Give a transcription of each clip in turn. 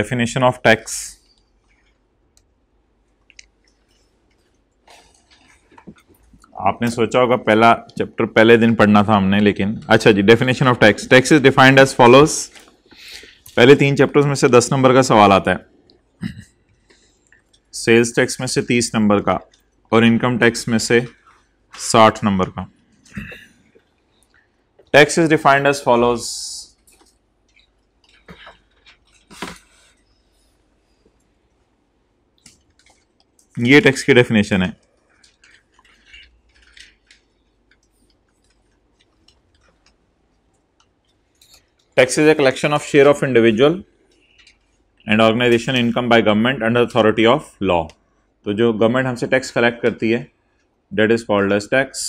definition of tax आपने सोचा होगा पहला चैप्टर पहले दिन पढ़ना था हमने लेकिन अच्छा जी definition of tax tax is defined as follows पहले तीन चैप्टर्स में से दस नंबर का सवाल आता है सेल्स टैक्स में से तीस नंबर का और इनकम टैक्स में से साठ नंबर का tax is defined as follows ये टैक्स की डेफिनेशन है tax is a collection of share of individual and organization income by government under authority of law तो जो गवर्नमेंट हमसे टैक्स कलेक्ट करती है that is called as tax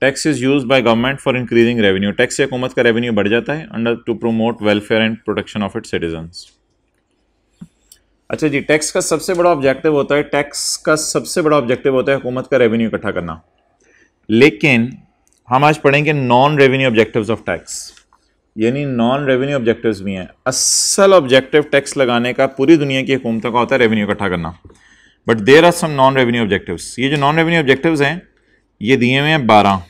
tax is use by government for increasing revenue tax से हुकूमत का revenue बढ़ जाता है under to promote welfare and protection of it citizens अच्छा जी टैक्स का सबसे बड़ा ऑब्जेक्टिव होता है टैक्स का सबसे बड़ा ऑब्जेक्टिव होता है हुकूमत का रेवेन्यू इकट्ठा करना लेकिन हम आज पढ़ेंगे non revenue objectives of tax यानी नॉन रेवेन्यू ऑब्जेक्टिव्स भी हैं असल ऑब्जेक्टिव टैक्स लगाने का पूरी दुनिया की हुकूमतों का होता है रेवेन्यू इकट्ठा करना but there are some non revenue objectives ये जो नॉन रेवेन्यू ऑब्जेक्टिव्स हैं ये दिए हुए हैं बारह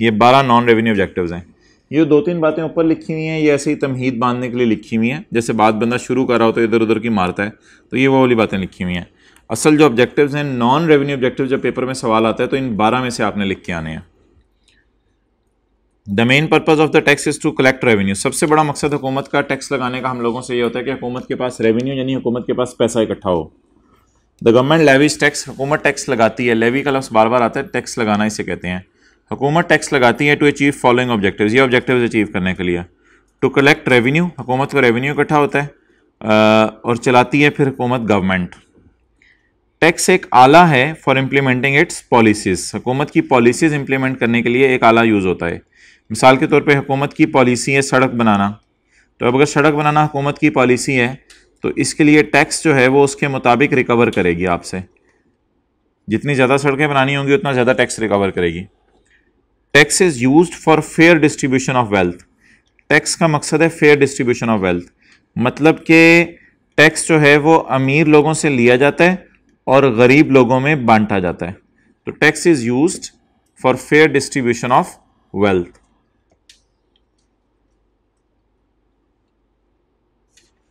ये बारह नॉन रेवेन्यू ऑब्जेक्टिव्स हैं ये दो तीन बातें ऊपर लिखी हुई हैं ये ऐसे ही तमहीद बांधने के लिए लिखी हुई हैं जैसे बात बंदा शुरू कर रहा हो तो इधर उधर की मारता है तो ये वो वाली बातें लिखी हुई हैं असल जो ऑब्जेक्टिव्स हैं नॉन रेवेन्यू ऑब्जेक्टिव जब पेपर में सवाल आता है तो इन बारह में से आपने लिख के आने हैं the main purpose of the tax is to collect revenue सबसे बड़ा मकसद हुकूमत का टैक्स लगाने का हम लोगों से ये होता है कि हुकूमत के पास रेवेन्यू यानी हुकूमत के पास पैसा इकट्ठा हो द गवर्नमेंट लेवीज टैक्स हुकूमत टैक्स लगाती है लेवी का लफ्स बार बार आता है टैक्स लगाना इसे कहते हैं हुकूमत टैक्स लगाती है टू अचीव फॉलोइंग ऑब्जेक्टिव ये ऑब्जेक्टिव अचीव करने के लिए टू कलेक्ट रेवेन्यू हुकूमत का रेवेन्यू इकट्ठा होता है और चलाती है फिर हुकूमत गवर्नमेंट टैक्स एक आला है फॉर इम्प्लीमेंटिंग इट्स पॉलिसीज़ हुकूमत की पॉलिसीज़ इम्प्लीमेंट करने के लिए एक आला यूज़ होता है मिसाल के तौर पे हुकूमत की पॉलिसी है सड़क बनाना तो अब अगर सड़क बनाना हुकूमत की पॉलिसी है तो इसके लिए टैक्स जो है वो उसके मुताबिक रिकवर करेगी आपसे जितनी ज़्यादा सड़कें बनानी होंगी उतना ज़्यादा टैक्स रिकवर करेगी tax is use for fair distribution of wealth tax का मकसद है फेयर डिस्ट्रीब्यूशन ऑफ वेल्थ मतलब कि टैक्स जो है वो अमीर लोगों से लिया जाता है और गरीब लोगों में बांटा जाता है तो tax is use for fair distribution of wealth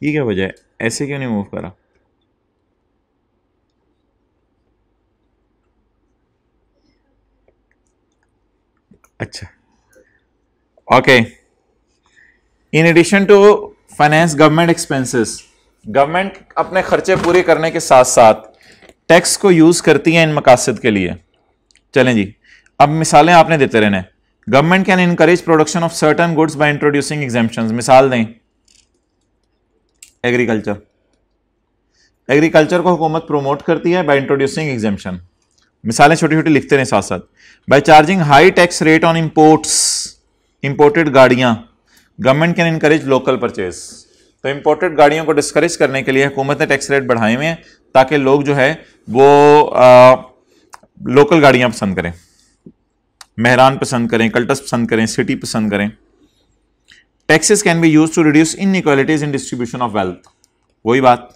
ये क्या वजह है ऐसे क्यों नहीं मूव करा अच्छा okay in addition to finance government expenses government अपने खर्चे पूरे करने के साथ साथ टैक्स को यूज करती है इन मकासद के लिए चलें जी अब मिसालें आपने देते रहने government can encourage production of certain goods by introducing exemption मिसाल दें एग्रीकल्चर एग्रीकल्चर को हुकूमत प्रोमोट करती है बाय इंट्रोड्यूसिंग एग्जेपन मिसालें छोटी छोटी लिखते रहे साथ साथ by charging high tax rate on imports imported गाड़ियाँ government can encourage local purchase तो इम्पोर्टेड गाड़ियों को डिस्करेज करने के लिए हुकूमत ने टैक्स रेट बढ़ाए हुए हैं ताकि लोग जो है वो आ, लोकल गाड़ियाँ पसंद करें मेहरान पसंद करें कल्टस पसंद करें सिटी पसंद करें taxes can be use to reduce inequalities in distribution of wealth वही बात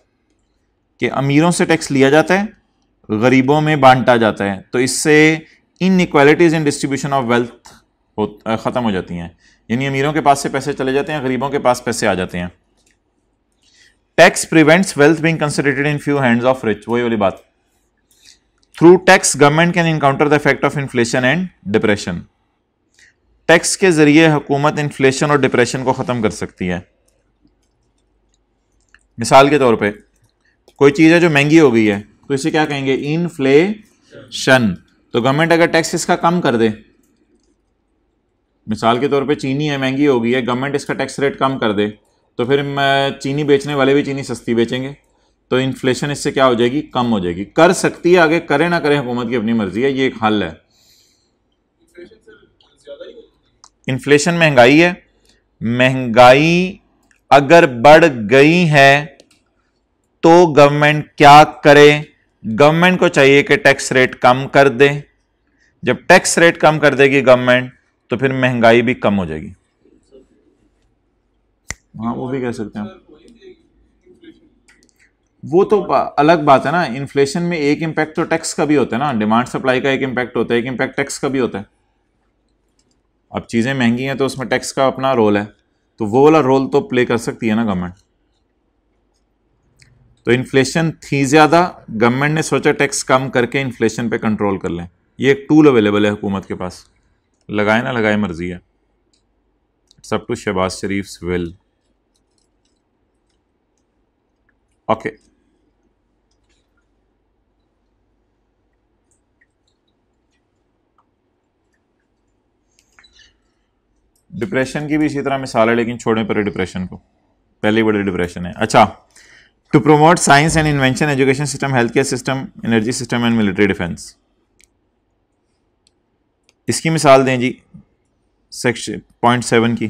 कि अमीरों से टैक्स लिया जाता है गरीबों में बांटा जाता है तो इससे inequalities in distribution of wealth ख़त्म हो जाती हैं यानी अमीरों के पास से पैसे चले जाते हैं गरीबों के पास पैसे आ जाते हैं tax prevents wealth being concentrated in few hands of rich वही वाली बात through tax government can encounter the effect of inflation and depression tax के जरिए हुकूमत इन्फ्लेशन और डिप्रेशन को ख़त्म कर सकती है मिसाल के तौर पे कोई चीज़ है जो महंगी हो गई है तो इसे क्या कहेंगे इनफ्लेशन तो गवर्नमेंट अगर टैक्स इसका कम कर दे मिसाल के तौर पे चीनी है महंगी हो गई है गवर्नमेंट इसका टैक्स रेट कम कर दे तो फिर चीनी बेचने वाले भी चीनी सस्ती बेचेंगे तो इन्फ्लेशन इससे क्या हो जाएगी कम हो जाएगी कर सकती है आगे करे ना करे हुकूमत की अपनी मर्जी है ये एक हल है इन्फ्लेशन महंगाई है महंगाई अगर बढ़ गई है तो गवर्नमेंट क्या करे गवर्नमेंट को चाहिए कि टैक्स रेट कम कर दे जब टैक्स रेट कम कर देगी गवर्नमेंट तो फिर महंगाई भी कम हो जाएगी हाँ वो भी कह सकते हैं वो तो अलग बात है ना इन्फ्लेशन में एक इम्पैक्ट तो टैक्स का भी होता है ना डिमांड सप्लाई का एक इम्पैक्ट होता है एक इम्पैक्ट टैक्स का भी होता है अब चीज़ें महंगी हैं तो उसमें टैक्स का अपना रोल है तो वो वाला रोल तो प्ले कर सकती है ना गवर्नमेंट तो इन्फ्लेशन थी ज़्यादा गवर्नमेंट ने सोचा टैक्स कम करके इन्फ्लेशन पे कंट्रोल कर लें ये एक टूल अवेलेबल है हुकूमत के पास लगाए ना लगाए मर्जी है सब to Shahbaz Sharif will okay depression की भी इसी तरह मिसाल है लेकिन छोड़ें पर डिप्रेशन को पहले बड़ी डिप्रेशन है अच्छा to promote science and invention education system health care system energy system and military defense इसकी मिसाल दें जी सेक्शन पॉइंट सेवन की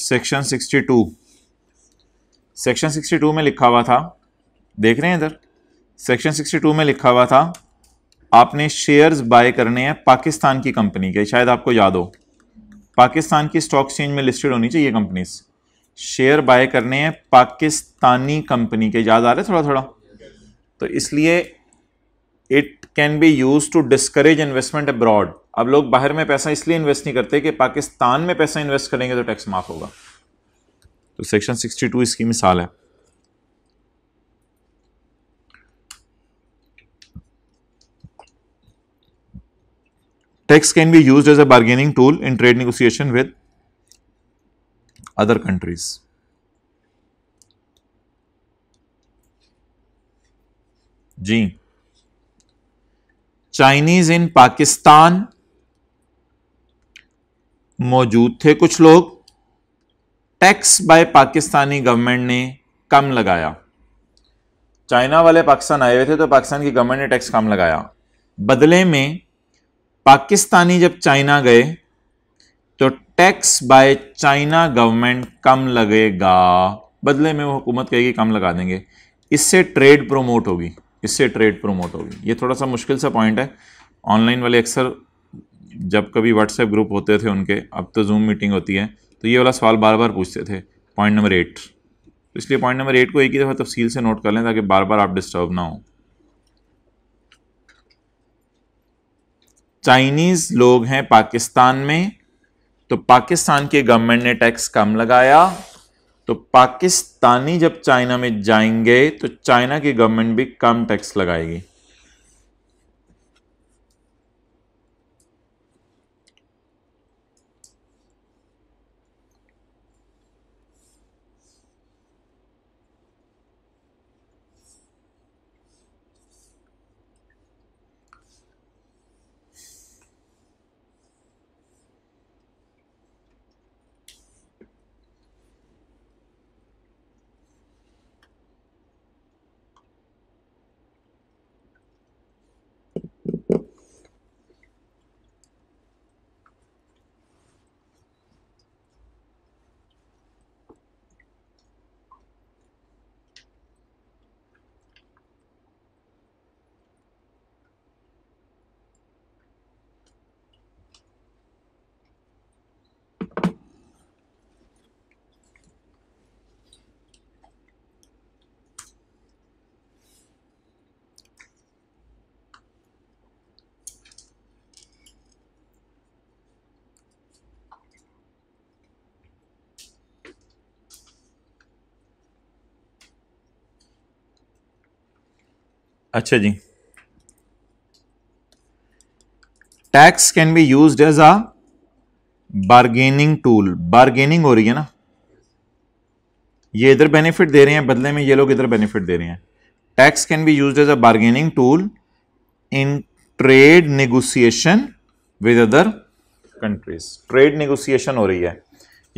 section sixty two section sixty two में लिखा हुआ था देख रहे हैं इधर सेक्शन सिक्सटी टू में लिखा हुआ था आपने शेयर्स बाय करने हैं पाकिस्तान की कंपनी के शायद आपको याद हो पाकिस्तान की स्टॉक एक्सचेंज में लिस्टेड होनी चाहिए कंपनीज शेयर बाय करने हैं पाकिस्तानी कंपनी के याद आ रहे थोड़ा थोड़ा तो इसलिए it can be use to discourage investment abroad अब लोग बाहर में पैसा इसलिए इन्वेस्ट नहीं करते कि पाकिस्तान में पैसा इन्वेस्ट करेंगे तो टैक्स माफ होगा तो सेक्शन 62 इसकी मिसाल है tax can be use as a bargaining tool in trade negotiation with other countries जी चाइनीज इन पाकिस्तान मौजूद थे कुछ लोग टैक्स बाय पाकिस्तानी गवर्नमेंट ने कम लगाया चाइना वाले पाकिस्तान आए हुए थे तो पाकिस्तान की गवर्नमेंट ने टैक्स कम लगाया बदले में पाकिस्तानी जब चाइना गए तो टैक्स बाय चाइना गवर्नमेंट कम लगेगा बदले में वो हुकूमत कहेगी कम लगा देंगे इससे ट्रेड प्रोमोट होगी इससे ट्रेड प्रोमोट होगी ये थोड़ा सा मुश्किल सा पॉइंट है ऑनलाइन वाले अक्सर जब कभी व्हाट्सएप ग्रुप होते थे उनके अब तो जूम मीटिंग होती है तो ये वाला सवाल बार बार पूछते थे पॉइंट नंबर एट इसलिए पॉइंट नंबर एट को एक ही दफ़ा तफसील से नोट कर लें ताकि बार बार आप डिस्टर्ब ना हों चाइनीज लोग हैं पाकिस्तान में तो पाकिस्तान के गवर्नमेंट ने टैक्स कम लगाया तो पाकिस्तानी जब चाइना में जाएंगे तो चाइना की गवर्नमेंट भी कम टैक्स लगाएगी अच्छा जी tax can be use as a bargaining tool bargaining हो रही है ना ये इधर बेनिफिट दे रहे हैं बदले में ये लोग इधर बेनिफिट दे रहे हैं tax can be use as a bargaining tool in trade negotiation with other countries trade negotiation हो रही है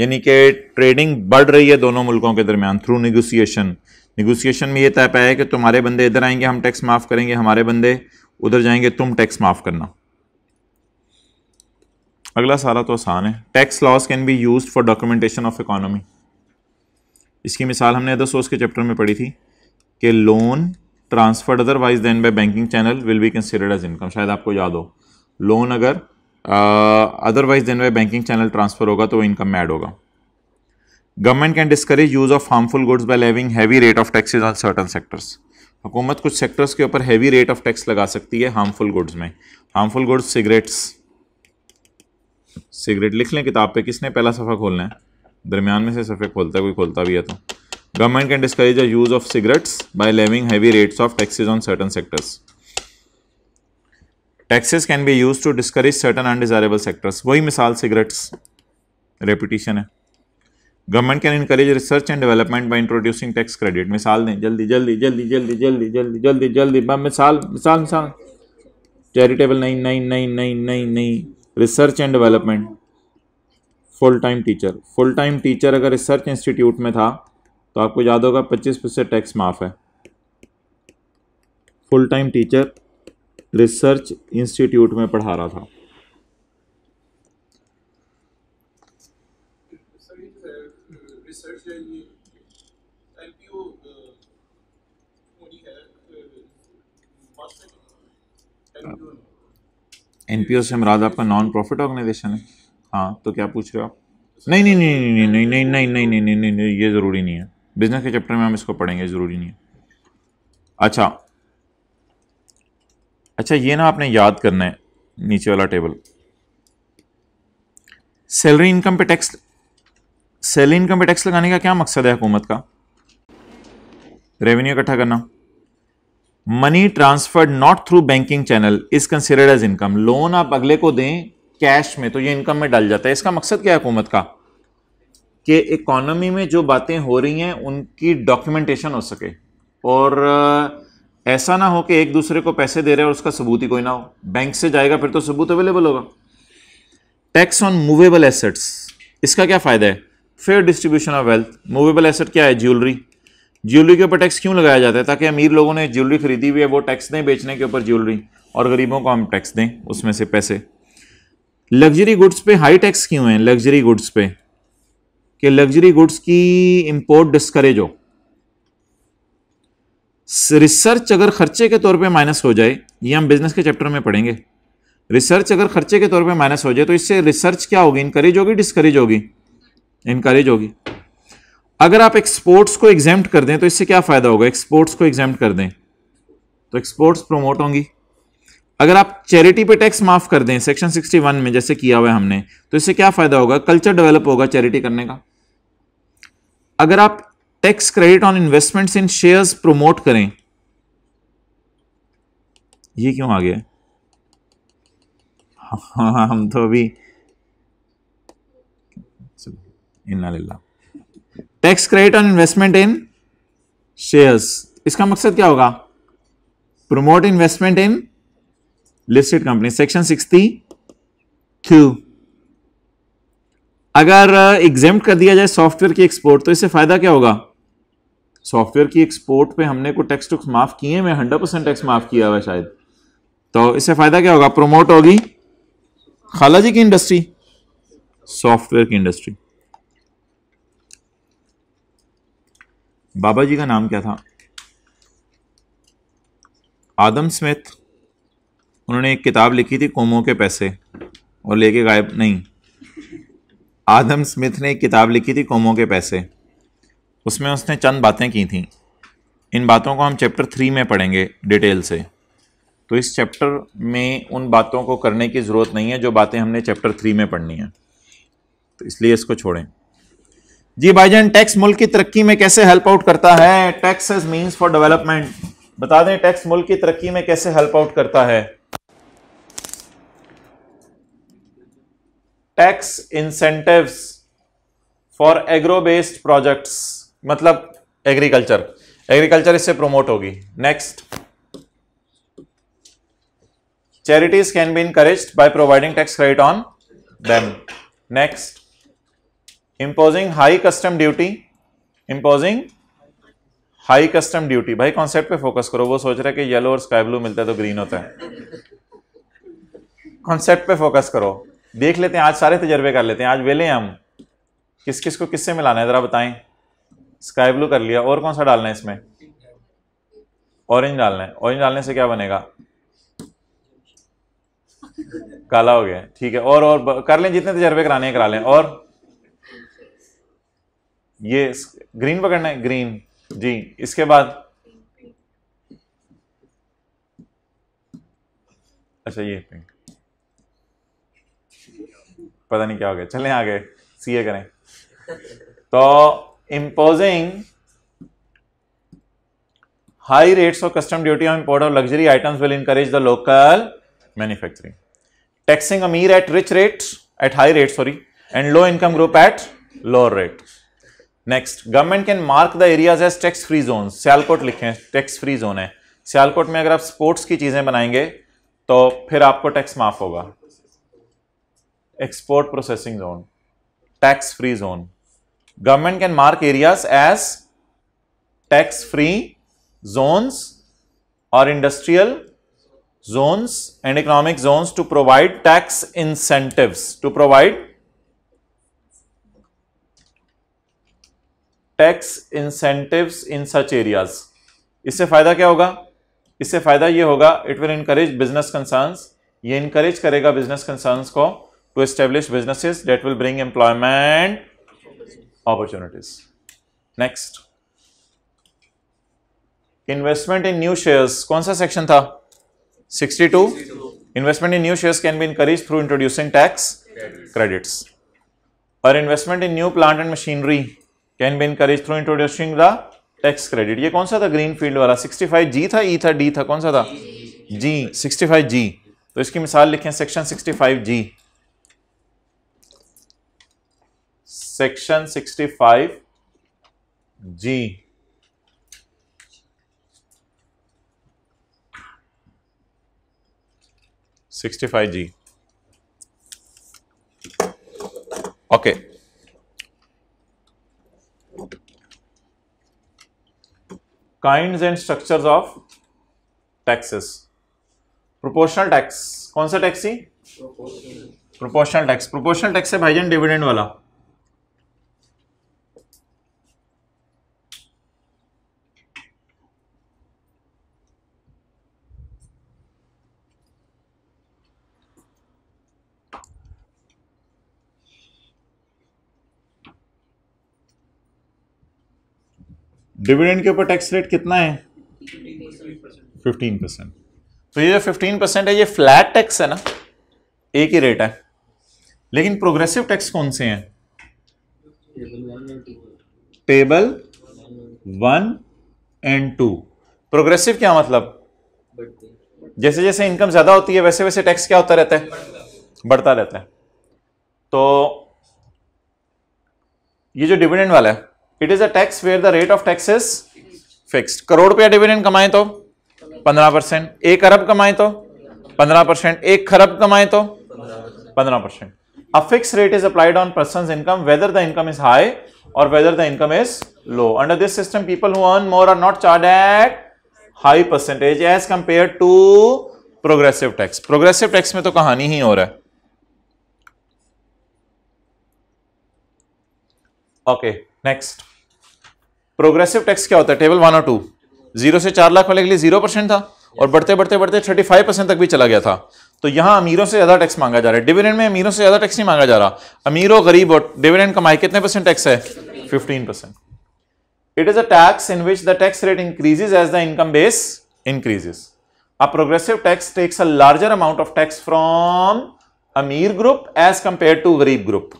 यानी कि ट्रेडिंग बढ़ रही है दोनों मुल्कों के दरमियान थ्रू नेगोशिएशन निगोसिएशन में ये तय पाया है कि तुम्हारे बंदे इधर आएंगे हम टैक्स माफ़ करेंगे हमारे बंदे उधर जाएंगे तुम टैक्स माफ़ करना अगला सारा तो आसान है tax laws can be use for documentation of economy इसकी मिसाल हमने अदर सोर्स के चैप्टर में पढ़ी थी कि loan transferred otherwise than by banking channel will be considered as income शायद आपको याद हो लोन अगर otherwise than by banking channel transfer होगा तो वो इनकम में ऐड होगा government can discourage use of harmful goods by levying heavy rate of taxes on certain sectors हुकूमत कुछ सेक्टर्स के ऊपर हैवी रेट ऑफ टैक्स लगा सकती है हार्मफुल गुड्स में हार्मफुल गुड्स सिगरेट्स सिगरेट लिख लें किताब पे किसने पहला सफ़ा खोलना है दरमियान में से सफ़े खोलता है कोई खोलता भी है तो government can discourage the use of cigarettes by levying heavy rates of taxes on certain sectors taxes can be use to discourage certain undesirable sectors वही मिसाल सिगरेट्स रेपिटिशन है government can encourage research and development by introducing tax credit मिसाल दें जल्दी जल्दी जल्दी जल्दी जल्दी जल्दी जल्दी जल्दी मिसाल मिसाल मिसाल चैरिटेबल नहीं नहीं नहीं नहीं नहीं नहीं research and development full time teacher full time teacher अगर रिसर्च इंस्टीट्यूट में था तो आपको याद होगा पच्चीस परसेंट टैक्स माफ़ है full time teacher research institute में पढ़ा रहा था एन पी ओ से मराद आपका नॉन प्रॉफिट ऑर्गेनाइजेशन है हाँ तो क्या पूछ रहे हो आप नहीं नहीं नहीं नहीं नहीं नहीं नहीं नहीं नहीं नहीं नहीं ये ज़रूरी नहीं है बिजनेस के चैप्टर में हम इसको पढ़ेंगे ज़रूरी नहीं है अच्छा अच्छा ये ना आपने याद करना है नीचे वाला टेबल सैलरी इनकम पे टैक्स सैलरी इनकम पे टैक्स लगाने का क्या मकसद है हुकूमत का रेवेन्यू इकट्ठा करना money transferred not through banking channel is considered as income loan आप अगले को दें कैश में तो ये इनकम में डाल जाता है इसका मकसद क्या है हुकूमत का कि इकोनॉमी में जो बातें हो रही हैं उनकी डॉक्यूमेंटेशन हो सके और ऐसा ना हो कि एक दूसरे को पैसे दे रहे हैं और उसका सबूत ही कोई ना हो बैंक से जाएगा फिर तो सबूत अवेलेबल होगा टैक्स ऑन मूवेबल एसेट्स इसका क्या फ़ायदा है fair distribution of wealth movable asset क्या है ज्वेलरी ज्वेलरी के ऊपर टैक्स क्यों लगाया जाता है ताकि अमीर लोगों ने ज्वेलरी खरीदी हुई है वो टैक्स दें बेचने के ऊपर ज्वेलरी और गरीबों को हम टैक्स दें उसमें से पैसे लग्जरी गुड्स पे हाई टैक्स क्यों है लग्जरी गुड्स पे कि लग्जरी गुड्स की इंपोर्ट डिस्करेज हो रिसर्च अगर खर्चे के तौर पे माइनस हो जाए ये हम बिजनेस के चैप्टर में पढ़ेंगे रिसर्च अगर खर्चे के तौर पे माइनस हो जाए तो इससे रिसर्च क्या होगी इनकरेज होगी डिस्करेज होगी इनकरेज होगी अगर आप एक्सपोर्ट्स को एग्जाम कर दें तो इससे क्या फ़ायदा होगा एक्सपोर्ट्स को एग्जाम्प्ट कर दें तो एक्सपोर्ट्स प्रोमोट होंगी अगर आप चैरिटी पे टैक्स माफ़ कर दें सेक्शन 61 में जैसे किया हुआ हमने तो इससे क्या फ़ायदा होगा कल्चर डेवलप होगा चैरिटी करने का अगर आप tax credit on investments in shares promote करें ये क्यों आ गया हम तो अभी इन्ना tax credit on investment in shares इसका मकसद क्या होगा promote investment in listed company section sixty Q अगर एग्जाम uh, कर दिया जाए सॉफ्टवेयर की एक्सपोर्ट तो इससे फायदा क्या होगा सॉफ्टवेयर की एक्सपोर्ट पे हमने को टैक्स टुक्स माफ किए मैं हंड्रेड परसेंट टैक्स माफ किया हुआ शायद तो इससे फायदा क्या होगा प्रोमोट होगी खाला जी की इंडस्ट्री सॉफ्टवेयर की इंडस्ट्री बाबा जी का नाम क्या था आदम स्मिथ उन्होंने एक किताब लिखी थी कोमो के पैसे और लेके गायब नहीं आदम स्मिथ ने एक किताब लिखी थी कोमो के पैसे उसमें उसने चंद बातें की थी इन बातों को हम चैप्टर थ्री में पढ़ेंगे डिटेल से तो इस चैप्टर में उन बातों को करने की ज़रूरत नहीं है जो बातें हमने चैप्टर थ्री में पढ़नी है तो इसलिए इसको छोड़ें जी भाईजान टैक्स मुल्क की तरक्की में कैसे हेल्प आउट करता है tax as means for development बता दें टैक्स मुल्क की तरक्की में कैसे हेल्प आउट करता है tax incentives for agro based projects मतलब एग्रीकल्चर एग्रीकल्चर इससे प्रोमोट होगी next charities can be encourage by providing tax credit on them next imposing high custom duty imposing high custom duty भाई concept पे focus करो वो सोच रहा है कि येलो और स्काई ब्लू मिलता है तो ग्रीन होता है कॉन्सेप्ट पे फोकस करो देख लेते हैं आज सारे तजर्बे कर लेते हैं आज वेले हम किस किस को किससे मिलाना है ज़रा बताएं स्काई ब्लू कर लिया और कौन सा डालना है इसमें ऑरेंज डालना है ऑरेंज डालने से क्या बनेगा काला हो गया ठीक है और और कर लें जितने तजर्बे कराने हैं करा लें और ये ग्रीन पकड़ना है ग्रीन जी इसके बाद अच्छा ये पिंक पता नहीं क्या हो गया चले आगे सीए करें तो imposing high rates of custom duty on import of luxury items will encourage the local manufacturing taxing अमीर at rich rates at high rate sorry and low income group at lower rates next government can mark the areas as tax free zone Sialkot लिखें tax free zone है सियालकोट में अगर आप sports की चीज़ें बनाएंगे तो फिर आपको टैक्स माफ होगा export processing zone tax free zone government can mark areas as tax free zones और industrial zones and economic zones to provide tax incentive to provide tax incentive in such areas इससे फायदा क्या होगा इससे फायदा यह होगा it will encourage business concern ये इंकरेज करेगा बिजनेस कंसर्न को to establish business that will bring employment opportunities next investment in new shares कौन सा सेक्शन था sixty two investment in new share can be encourage through introducing tax credits और investment in new plant and machinery can be encourage through introducing the tax credit ये कौन सा था green field वाला 65 जी था ई e था D था कौन सा था जी 65 जी तो इसकी मिसाल लिखें section 65 G section 65 G sixty five G okay okay. Kind and structure of taxes proportional tax कौन सा टैक्स ही प्रोपोर्शनल टैक्स प्रोपोर्शनल टैक्स है भाईजन डिविडेंड वाला डिविडेंड के ऊपर टैक्स रेट कितना है फिफ्टीन परसेंट तो ये जो फिफ्टीन परसेंट है ये फ्लैट टैक्स है ना एक ही रेट है लेकिन प्रोग्रेसिव टैक्स कौन से हैं table one and two progressive क्या मतलब जैसे जैसे इनकम ज़्यादा होती है वैसे वैसे टैक्स क्या होता रहता है बढ़ता रहता है तो ये जो डिविडेंड वाला है it is a tax where the rate of tax is fix crore रुपया डिविडेंड कमाए तो पंद्रह परसेंट एक अरब कमाए तो पंद्रह परसेंट एक खरब कमाए तो पंद्रह percent a fix rate is applied on person income whether the income is high और whether the income is low under this system people who earn more are not charge at high percentage as compare to progressive tax progressive tax में तो कहानी ही हो रहा है okay okay. Next progressive tax क्या होता है टेबल वन और टू जीरो से चार लाख वाले के लिए जीरो परसेंट था और बढ़ते बढ़ते बढ़ते थर्टी फाइव परसेंट तक भी चला गया था तो यहां अमीरों से ज़्यादा टैक्स मांगा जा रहा है डिविडेंड में अमीरों से ज़्यादा टैक्स नहीं मांगा जा रहा अमीरों गरीब और डिविडेंड कमाई कितने परसेंट टैक्स है fifteen percent it is a tax in which the tax rate increases as the income base increases a progressive tax tax a larger amount of tax from अमीर ग्रुप एज कंपेयर टू गरीब group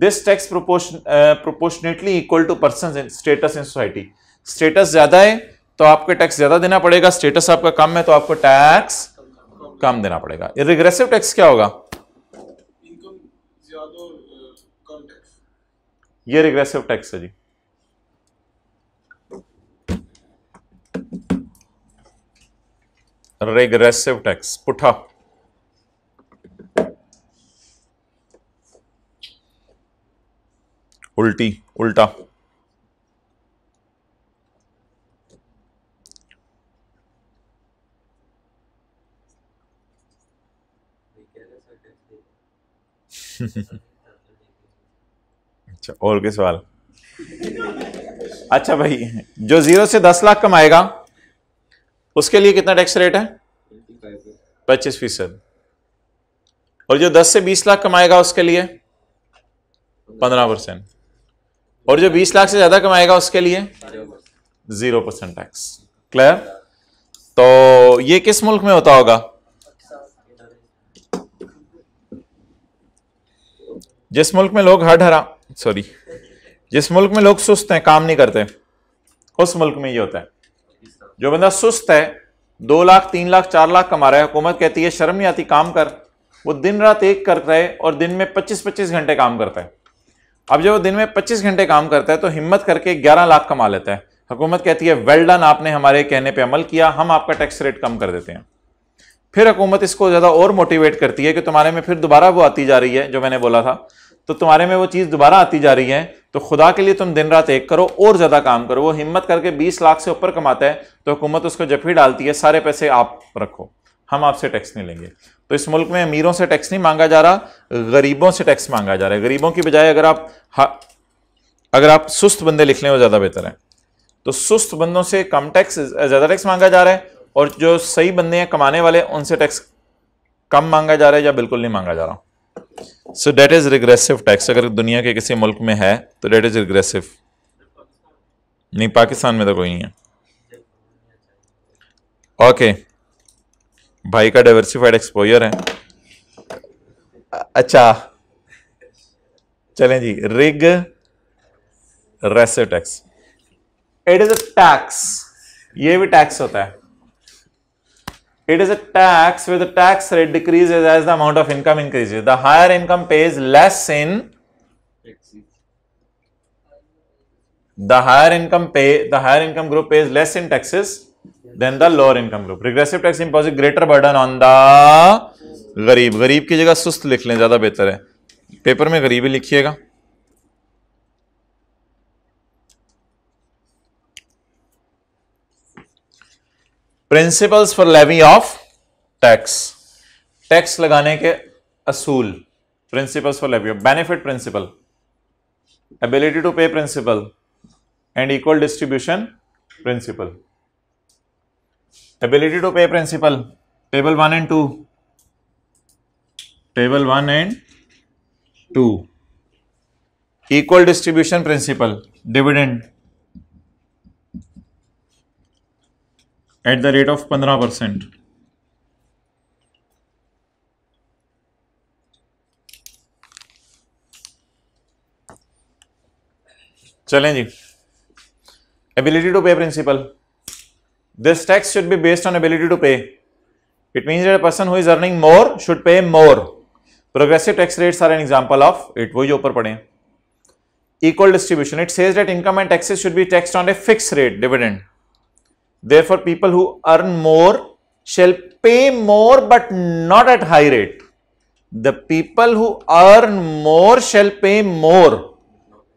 this tax proportionately equal to person status in society status ज्यादा है तो आपको tax ज्यादा देना पड़ेगा status आपका कम है तो आपको टैक्स कम देना पड़ेगा रिग्रेसिव टैक्स क्या होगा ये रिग्रेसिव टैक्स है जी रिग्रेसिव टैक्स पुठा उल्टी उल्टा अच्छा और के सवाल अच्छा भाई जो जीरो से दस लाख कमाएगा उसके लिए कितना टैक्स रेट है पच्चीस फीसद और जो दस से बीस लाख कमाएगा उसके लिए पंद्रह परसेंट और जो 20 लाख से ज्यादा कमाएगा उसके लिए जीरो परसेंट टैक्स क्लियर तो ये किस मुल्क में होता होगा जिस मुल्क में लोग हड हरा सॉरी जिस मुल्क में लोग सुस्त हैं काम नहीं करते उस मुल्क में ये होता है जो बंदा सुस्त है दो लाख तीन लाख चार लाख कमा रहा है हुकूमत कहती है शर्म नहीं आती काम कर वो दिन रात एक करता है और दिन में पच्चीस पच्चीस घंटे काम करता है अब जब वो दिन में 25 घंटे काम करता है तो हिम्मत करके 11 लाख कमा लेता है हुकूमत कहती है वेल डन आपने हमारे कहने पे अमल किया हम आपका टैक्स रेट कम कर देते हैं फिर हुकूमत इसको ज़्यादा और मोटिवेट करती है कि तुम्हारे में फिर दोबारा वो आती जा रही है जो मैंने बोला था तो तुम्हारे में वो चीज़ दोबारा आती जा रही है तो खुदा के लिए तुम दिन रात एक करो और ज़्यादा काम करो वो हिम्मत करके बीस लाख से ऊपर कमाता है तो हुकूमत उसको जफी डालती है सारे पैसे आप रखो हम आपसे टैक्स नहीं लेंगे तो इस मुल्क में अमीरों से टैक्स नहीं मांगा जा रहा गरीबों से टैक्स मांगा जा रहा है गरीबों की बजाय अगर आप अगर आप सुस्त बंदे लिख लें वो ज़्यादा बेहतर है तो सुस्त बंदों से कम टैक्स ज़्यादा टैक्स मांगा जा रहा है और जो सही बंदे हैं कमाने वाले उनसे टैक्स कम मांगा जा रहा है या बिल्कुल नहीं मांगा जा रहा so that is regressive tax अगर दुनिया के किसी मुल्क में है तो डेट इज़ रिग्रेसिव नहीं पाकिस्तान में तो कोई नहीं है ओके okay. भाई का डाइवर्सिफाइड एक्सपोजर है अच्छा चलें जी रिग tax it is a tax ये भी टैक्स होता है it is a tax with tax rate decreases is as the amount of income increase the higher income pay is less in the higher income pay the higher income group pay is less in taxes than the lower income group regressive tax impose greater burden on the गरीब गरीब की जगह सुस्त लिख लें ज्यादा बेहतर है पेपर में गरीबी लिखिएगा principles for levy of tax tax लगाने के असूल principles for levy of benefit principle ability to pay principle and equal distribution principle ability to pay principle table one and two table one and two equal distribution principle dividend at the rate of पंद्रह percent चलें जी ability to pay principle This tax should be based on ability to pay. It means that a person who is earning more should pay more. Progressive tax rates are an example of it. वो ये ऊपर पढ़े Equal distribution. It says that income and taxes should be taxed on a fixed rate, dividend. Therefore, people who earn more shall pay more but not at high rate. The people who earn more shall pay more.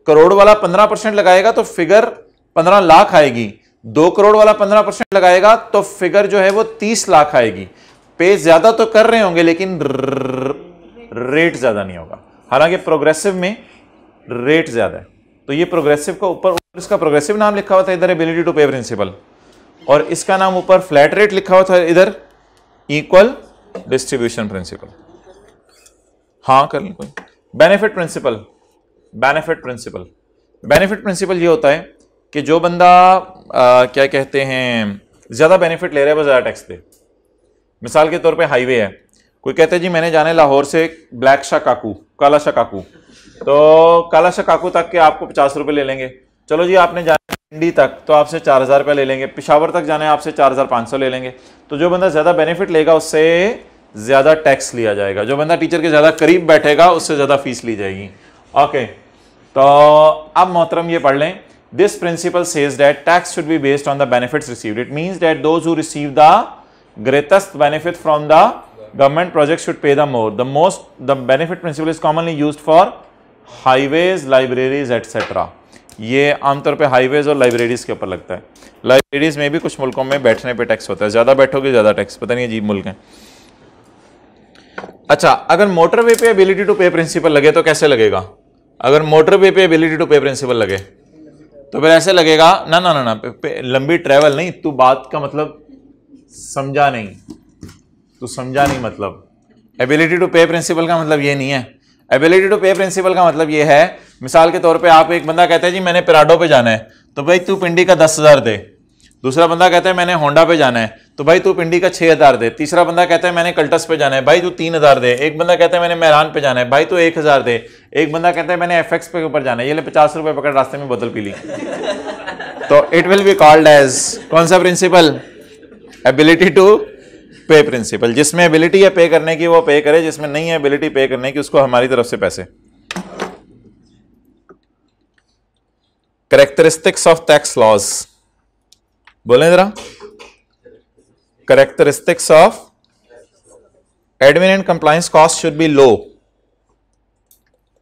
Crore वाला 15 percent लगाएगा तो figure 15 lakh आएगी दो करोड़ वाला पंद्रह percent लगाएगा तो figure जो है वो तीस लाख आएगी पे ज्यादा तो कर रहे होंगे लेकिन रेट ज्यादा नहीं होगा हालांकि प्रोग्रेसिव में रेट ज्यादा है तो ये प्रोग्रेसिव का ऊपर इसका प्रोग्रेसिव नाम लिखा हुआ था इधर एबिलिटी टू पे प्रिंसिपल और इसका नाम ऊपर फ्लैट रेट लिखा हुआ था इधर इक्वल डिस्ट्रीब्यूशन प्रिंसिपल हाँ कर लें कोई benefit principle benefit principle benefit principle ये होता है कि जो बंदा आ, क्या कहते हैं ज़्यादा बेनिफिट ले रहा है वो ज़्यादा टैक्स दे मिसाल के तौर पे हाईवे है कोई कहते हैं जी मैंने जाने लाहौर से ब्लैक शाह काकू काला शाह काकू तो काला शाह काकू तक के आपको पचास रुपये ले लेंगे चलो जी आपने जाना मंडी तक तो आपसे चार हज़ार रुपये ले लेंगे पिशावर तक जाना है आपसे चार हज़ार पाँच सौ ले लेंगे तो जो बंदा ज़्यादा बेनिफिट लेगा उससे ज़्यादा टैक्स लिया जाएगा जो बंदा टीचर के ज़्यादा करीब बैठेगा उससे ज़्यादा फीस ली जाएगी ओके तो अब मोहतरम ये पढ़ लें this principle says that tax should be based on the benefits received. It means that those who receive the greatest benefit from the government projects should pay the more. The most, the benefit principle is commonly used for highways, libraries, etc. ये आमतौर पे highways और libraries के ऊपर लगता है libraries में भी कुछ मुल्कों में बैठने पे टैक्स होता है ज़्यादा बैठोगे ज़्यादा टैक्स पता नहीं अजीब मुल्क हैं अच्छा अगर मोटरवे पे एबिलिटी टू पे प्रिंसिपल लगे तो कैसे लगेगा अगर मोटरवे पे एबिलिटी टू पे प्रिंसिपल लगे तो फिर ऐसे लगेगा ना ना ना ना लंबी ट्रैवल नहीं तू बात का मतलब समझा नहीं तू समझा नहीं मतलब एबिलिटी टू पे प्रिंसिपल का मतलब ये नहीं है एबिलिटी टू पे प्रिंसिपल का मतलब ये है मिसाल के तौर पे आप एक बंदा कहते हैं जी मैंने पिराडो पे जाना है तो भाई तू पिंडी का दस हज़ार दे दूसरा बंदा कहता है मैंने होंडा पे जाना है तो भाई तू पिंडी का छः हज़ार दे तीसरा बंदा कहता है मैंने कल्टस पे जाना है भाई तू तीन हज़ार दे एक बंदा कहता है मैंने मैरान पे जाना है भाई तू एक हज़ार दे एक बंदा कहता है मैंने एफ एक्स पे ऊपर जाना है ये ले पचास रुपये पकड़ रास्ते में बोतल पी ली तो it will be called as कौन सा principle ability to pay principle जिसमें एबिलिटी है पे करने की वो पे करे जिसमें नहीं है एबिलिटी पे करने की उसको हमारी तरफ से पैसे करेक्टरिस्टिक्स ऑफ टैक्स लॉज बोले जरा characteristics of admin and compliance cost should be low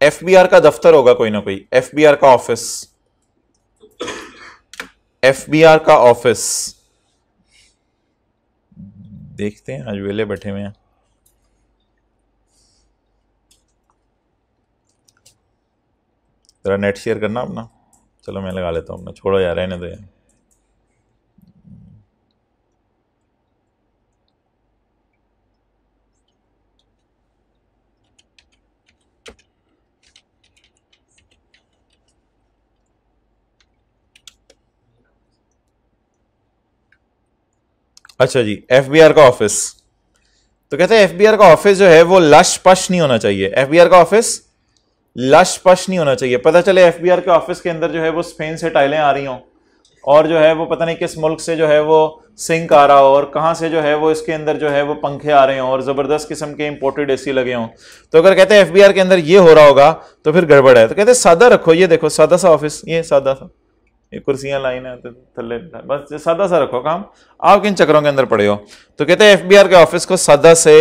FBR का दफ्तर होगा कोई ना कोई एफबीआर का ऑफिस एफबीआर का ऑफिस देखते हैं आज वेले बैठे हुए हैं जरा नेट शेयर करना अपना चलो मैं लगा लेता हूं अपना छोड़ो यार रहने दो यार अच्छा जी एफ का ऑफिस तो कहते हैं एफ का ऑफिस जो है वो लश पश नहीं होना चाहिए एफ का ऑफिस लश पश नहीं होना चाहिए पता चले एफ के ऑफिस के अंदर जो है वो स्पेन से टाइलें आ रही हों और जो है वो पता नहीं किस मुल्क से जो है वो सिंक आ रहा हो और कहाँ से जो है वो इसके अंदर जो है वो पंखे आ रहे हों और ज़बरदस्त किस्म के इंपोर्टेड ए लगे हों तो अगर कहते हैं एफ के अंदर ये हो रहा होगा तो फिर गड़बड़ है तो कहते हैं सादा रखो ये देखो सादा सा ऑफिस ये सादा सा ये कुर्सियाँ लाइन है तो थले बस सादा सा रखो काम आप किन चक्रों के अंदर पड़े हो तो कहते हैं एफबीआर के ऑफिस को सादा से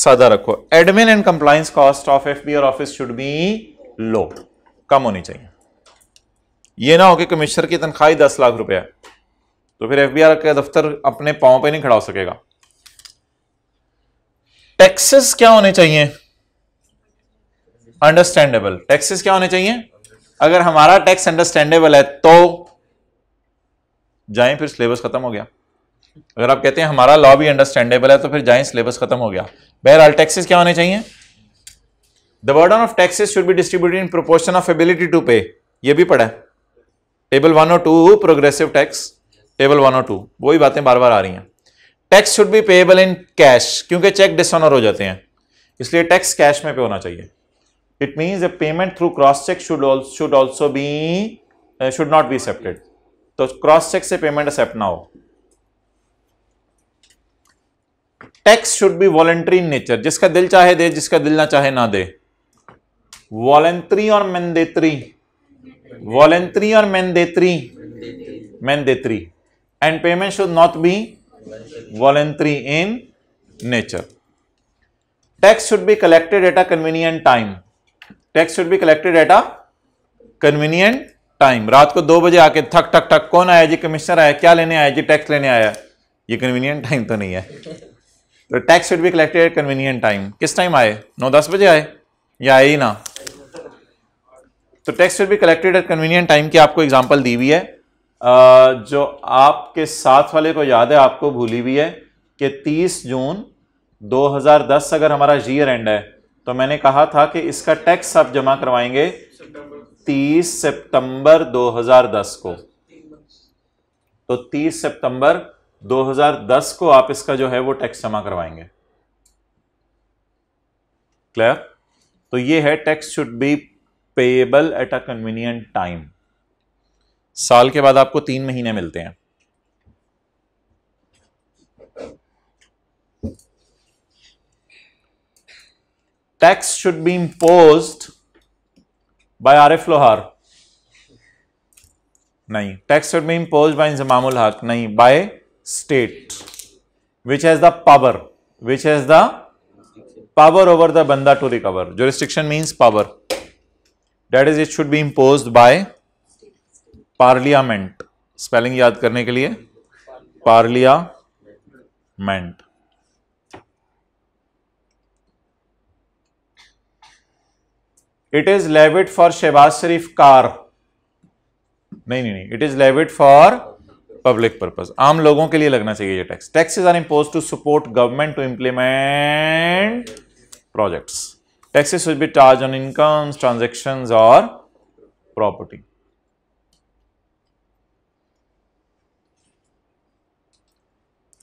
सादा रखो admin and compliance cost of FBR office should be low कम होनी चाहिए ये ना हो कि कमिश्नर की तनख्वाह ही दस लाख रुपया है तो फिर एफबीआर का दफ्तर अपने पाँव पर नहीं खड़ा हो सकेगा टैक्सेस क्या होने चाहिए अंडरस्टैंडेबल टैक्सेस क्या होने चाहिए अगर हमारा टेक्स अंडरस्टैंडेबल है तो जाए फिर सिलेबस खत्म हो गया अगर आप कहते हैं हमारा लॉ भी अंडरस्टैंडेबल है तो फिर जाए सिलेबस खत्म हो गया बहरहाल टैक्सेस क्या होने चाहिए the burden of taxes should be distributed in proportion of ability to pay ये भी पढ़ा है टेबल वन और two progressive tax table one और टू वही बातें बार बार आ रही हैं tax should be payable in cash क्योंकि चेक डिसऑनर हो जाते हैं इसलिए टैक्स कैश में पे होना चाहिए it means a payment through cross check should also should also be uh, should not be accepted तो क्रॉस चेक से पेमेंट एक्सेप्ट ना हो tax should be voluntary in nature जिसका दिल चाहे दे जिसका दिल ना चाहे ना दे वॉलेंट्री और मैंडेटरी वॉलेंट्री और mandatory mandatory and payment should not be voluntary in nature tax should be collected at a convenient time tax should be collected at a convenient time रात को दो बजे आके थक थक थक कौन आया जी कमिश्नर आया क्या लेने आया जी टैक्स लेने आया ये कन्वीनियंट टाइम तो नहीं है तो tax should be collected at convenient time किस टाइम आए नौ दस बजे आए या आए ही ना तो tax should be collected at convenient time की आपको एग्जाम्पल दी हुई है जो आपके साथ वाले को याद है आपको भूली हुई है कि 30 जून 2010 अगर हमारा ईयर एंड है तो मैंने कहा था कि इसका टैक्स आप जमा करवाएंगे 30 सितंबर 2010 को तो 30 सितंबर 2010 को आप इसका जो है वो टैक्स जमा करवाएंगे क्लियर तो ये है tax should be payable at a convenient time साल के बाद आपको तीन महीने मिलते हैं tax should be imposed by Arif Lohar नहीं tax should be impose by Inzamamul Haq नहीं by state which has the power which has the power over the बंदा to recover jurisdiction means power that is it should be impose by parliament spelling याद करने के लिए parliament it is levied for Shahbaz Sharif car नहीं नहीं it is levied for public purpose आम लोगों के लिए लगना चाहिए ये tax tax is are impose to support government to implement projects taxes will be charge on income transaction और property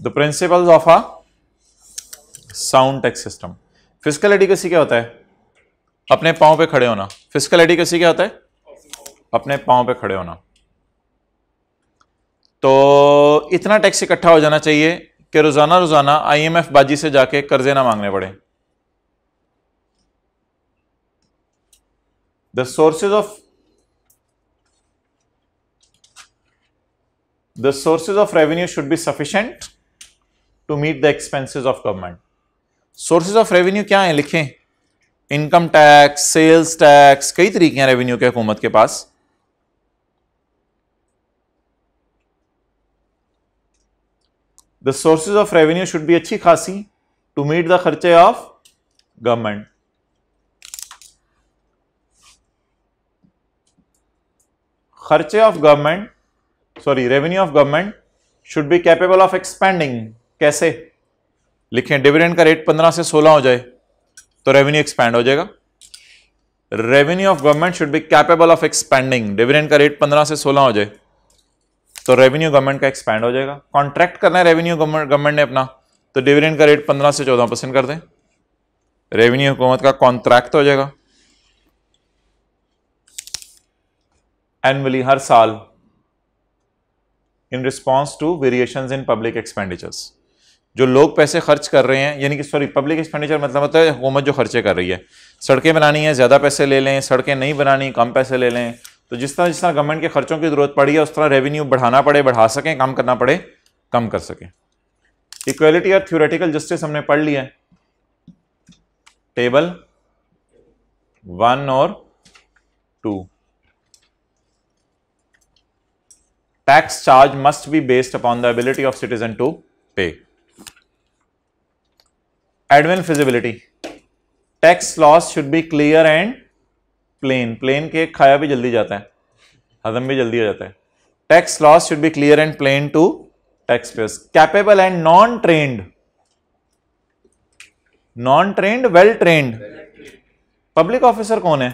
the principle of a sound tax system physical adequacy क्या होता है अपने पाँव पे खड़े होना फिजिकल एडिकेसी क्या होता है अपने पाँव पे खड़े होना तो इतना टैक्स इकट्ठा हो जाना चाहिए कि रोज़ाना रोज़ाना आईएमएफ बाजी से जाके कर्जे ना मांगने पड़े the sources of the sources of revenue should be sufficient to meet the expenses of government sources of revenue क्या है लिखें इनकम टैक्स सेल्स टैक्स कई तरीके हैं रेवेन्यू के हुकूमत के पास the sources of revenue should be अच्छी खासी टू मीट द खर्चे ऑफ गवर्नमेंट खर्चे of government sorry revenue of government should be capable of expending कैसे लिखें डिविडेंड का रेट 15 से 16 हो जाए तो रेवेन्यू एक्सपैंड हो जाएगा revenue of government should be capable of expending dividend का रेट पंद्रह से सोलह हो जाए तो रेवेन्यू गवर्नमेंट का एक्सपैंड हो जाएगा कॉन्ट्रैक्ट करना है रेवेन्यू गवर्नमेंट ने अपना तो डिविडेंड का रेट पंद्रह से चौदह परसेंट कर दें रेवेन्यू हुकूमत का कॉन्ट्रैक्ट हो जाएगा एनुअली हर साल in response to variation in public expenditures जो लोग पैसे खर्च कर रहे हैं यानी कि सॉरी पब्लिक एक्सपेंडिचर मतलब होता है हुकूमत जो खर्चे कर रही है सड़कें बनानी है ज़्यादा पैसे ले लें सड़कें नहीं बनानी कम पैसे ले लें तो जिस तरह जिस तरह गवर्नमेंट के खर्चों की ज़रूरत पड़ी है उस तरह रेवेन्यू बढ़ाना पड़े बढ़ा सकें कम करना पड़े कम कर सकें इक्वलिटी और थ्योरेटिकल जस्टिस हमने पढ़ लिया है टेबल वन और two tax charge must be based upon the ability of citizen to pay admin feasibility tax laws should be clear and plain plain के खाया भी जल्दी जाता है हजम भी जल्दी हो जाता है tax laws should be clear and plain to tax payers capable and non trained non trained well trained public officer कौन है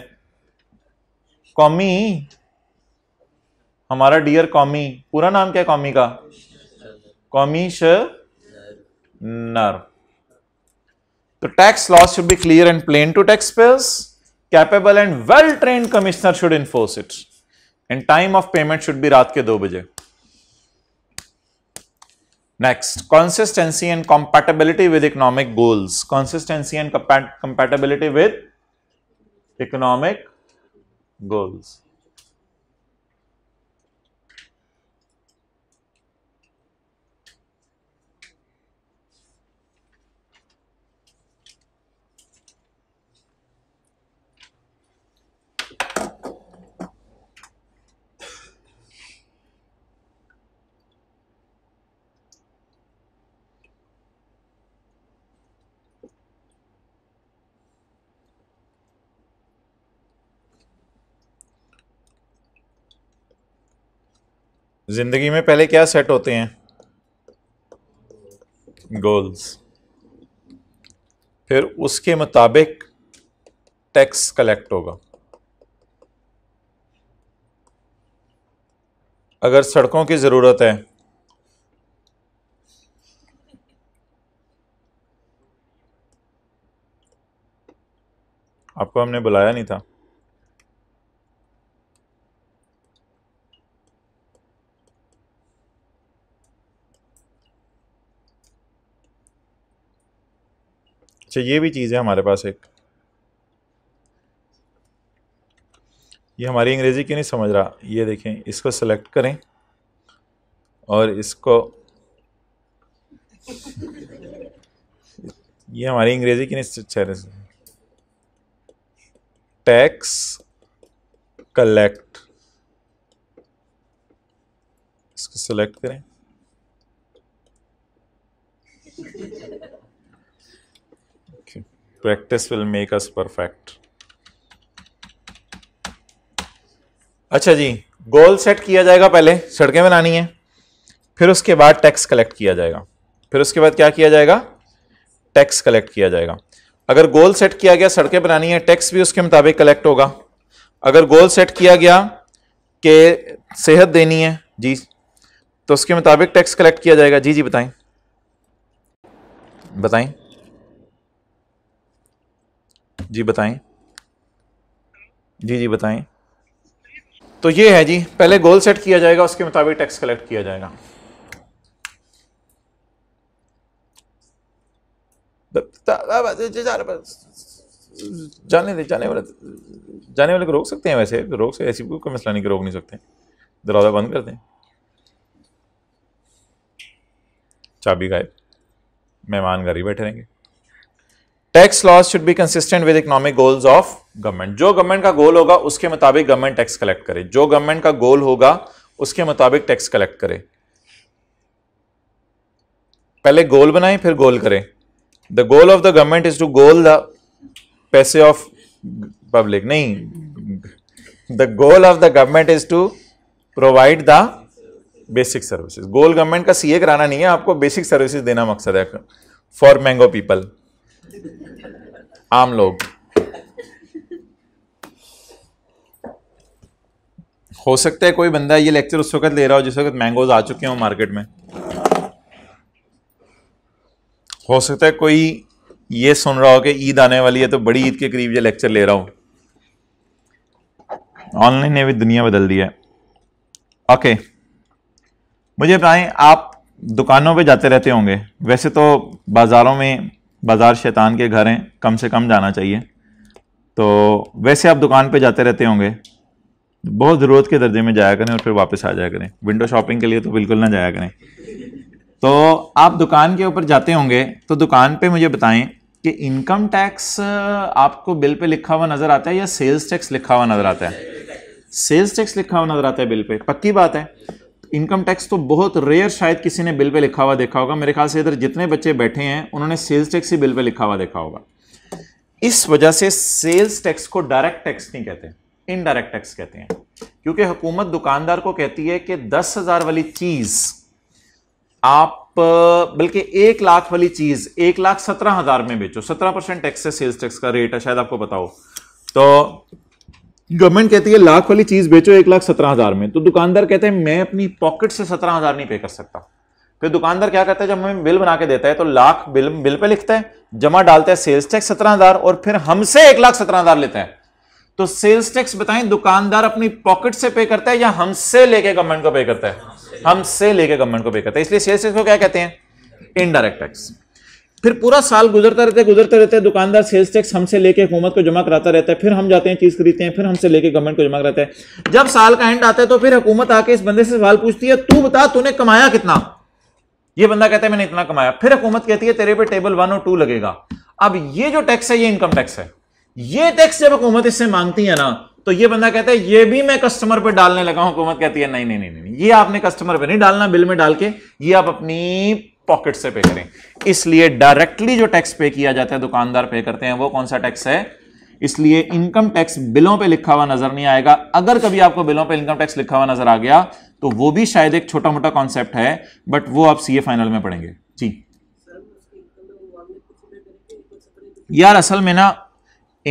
कॉमी हमारा डियर कॉमी पूरा नाम क्या है कॉमी का कॉमी नर The tax laws should be clear and plain to taxpayers. Capable and well-trained commissioner should enforce it. And time of payment should be रात के 2 Next, consistency and compatibility with economic goals. Consistency and compat compatibility with economic goals. ज़िंदगी में पहले क्या set होते हैं goals फिर उसके मुताबिक टैक्स कलेक्ट होगा अगर सड़कों की ज़रूरत है आपको हमने बुलाया नहीं था अच्छा ये भी चीज़ है हमारे पास एक ये हमारी अंग्रेज़ी क्यों नहीं समझ रहा ये देखें इसको सेलेक्ट करें और इसको ये हमारी अंग्रेज़ी की नहीं चेहरे टैक्स कलेक्ट इसको सेलेक्ट करें practice will make us perfect अच्छा जी गोल सेट किया जाएगा पहले सड़कें बनानी है फिर उसके बाद टैक्स कलेक्ट किया जाएगा फिर उसके बाद क्या किया जाएगा टैक्स कलेक्ट किया जाएगा अगर गोल सेट किया गया सड़कें बनानी है टैक्स भी उसके मुताबिक कलेक्ट होगा अगर गोल सेट किया गया कि सेहत देनी है जी तो उसके मुताबिक टैक्स कलेक्ट किया जाएगा जी जी बताएं बताएं जी बताएं जी जी बताएं तो ये है जी पहले गोल सेट किया जाएगा उसके मुताबिक टैक्स कलेक्ट किया जाएगा जाने दे जाने वाले जाने वाले को रोक सकते हैं वैसे रोक से ऐसी कोई मसला नहीं कि रोक नहीं सकते दरवाज़ा बंद कर दें चाबी गायब मेहमान घर ही बैठे रहेंगे tax laws should be consistent with economic goals of government जो गवर्नमेंट का गोल होगा उसके मुताबिक गवर्नमेंट टैक्स कलेक्ट करे जो गवर्नमेंट का गोल होगा उसके मुताबिक टैक्स कलेक्ट करे पहले गोल बनाए फिर गोल करें the goal of the government is to goal the पैसे ऑफ पब्लिक नहीं the goal of the government is to provide the basic services goal government का सीए कराना नहीं है आपको बेसिक सर्विसेज देना मकसद है फॉर मैंगो पीपल आम लोग हो सकता है कोई बंदा ये लेक्चर उस वक्त ले रहा हो जिस वक्त मैंगोज आ चुके हों मार्केट में हो सकता है कोई ये सुन रहा हो कि ईद आने वाली है तो बड़ी ईद के करीब ये लेक्चर ले रहा हो ऑनलाइन ने भी दुनिया बदल दी है ओके मुझे बताएं आप दुकानों पे जाते रहते होंगे वैसे तो बाज़ारों में बाज़ार शैतान के घर हैं कम से कम जाना चाहिए तो वैसे आप दुकान पे जाते रहते होंगे बहुत ज़रूरत के दर्जे में जाया करें और फिर वापस आ जाया करें विंडो शॉपिंग के लिए तो बिल्कुल ना जाया करें तो आप दुकान के ऊपर जाते होंगे तो दुकान पे मुझे बताएं कि इनकम टैक्स आपको बिल पे लिखा हुआ नज़र आता है या सेल्स टैक्स लिखा हुआ नज़र आता है सेल्स टैक्स लिखा हुआ नज़र आता है बिल पे पक्की बात है इनकम टैक्स तो बहुत रेयर शायद किसी ने बिल पे लिखा हुआ देखा होगा मेरे ख्याल से इधर जितने बच्चे बैठे हैं उन्होंने सेल्स टैक्स ही बिल पे लिखा हुआ देखा होगा इस वजह से सेल्स टैक्स को डायरेक्ट टैक्स नहीं कहते इनडायरेक्ट टैक्स कहते हैं क्योंकि हुकूमत दुकानदार को कहती है कि दस हजार वाली चीज आप बल्कि एक लाख वाली चीज एक लाख सत्रह हजार में बेचो सत्रह परसेंट टैक्स है सेल्स टैक्स का रेट है शायद आपको बताओ तो गवर्नमेंट कहती है लाख वाली चीज बेचो एक लाख सत्रह हजार में तो दुकानदार कहते हैं मैं अपनी पॉकेट से सत्रह हजार नहीं पे कर सकता फिर दुकानदार क्या करता है जब हमें बिल बना के देता है तो लाख बिल बिल पे लिखता है जमा डालता है सेल्स टैक्स सत्रह हजार और फिर हमसे एक लाख सत्रह हजार लेता है तो सेल्स टैक्स बताएं दुकानदार अपनी पॉकेट से पे करता है या हमसे लेके गवर्नमेंट को पे करता है हमसे लेके गवर्नमेंट को पे करता है इसलिए सेल्स टैक्स को क्या कहते हैं इनडायरेक्ट टैक्स फिर पूरा साल गुजरता रहता है गुजरते रहते हैं दुकानदार सेल्स टैक्स हमसे लेके हुकूमत को जमा कराता रहता है फिर हम जाते हैं चीज़ खरीदते हैं फिर हमसे लेके गवर्नमेंट को जमा कराते हैं जब साल का एंड आता है तो फिर हुकूमत आके इस बंदे से सवाल पूछती है तू बता तूने कमाया कितना ये बंदा कहता है मैंने इतना कमाया फिर हुकूमत कहती है तेरे पे टेबल वन और टू लगेगा अब ये जो टैक्स है ये इनकम टैक्स है ये टैक्स जब हुकूमत इससे मांगती है ना तो ये बंदा कहता है ये भी मैं कस्टमर पर डालने लगा हूं हुकूमत कहती है नहीं नहीं नहीं ये आपने कस्टमर पर नहीं डालना बिल में डाल के ये आप अपनी पॉकेट से पे करें इसलिए डायरेक्टली जो टैक्स पे किया जाता है दुकानदार पे करते हैं वो कौन सा टैक्स है इसलिए इनकम टैक्स बिलों पे लिखा हुआ नजर नहीं आएगा अगर कभी आपको बिलों पे इनकम टैक्स लिखा हुआ नजर आ गया तो वो भी शायद एक छोटा मोटा कॉन्सेप्ट है बट वो आप सीए फाइनल में पढ़ेंगे जी यार असल में ना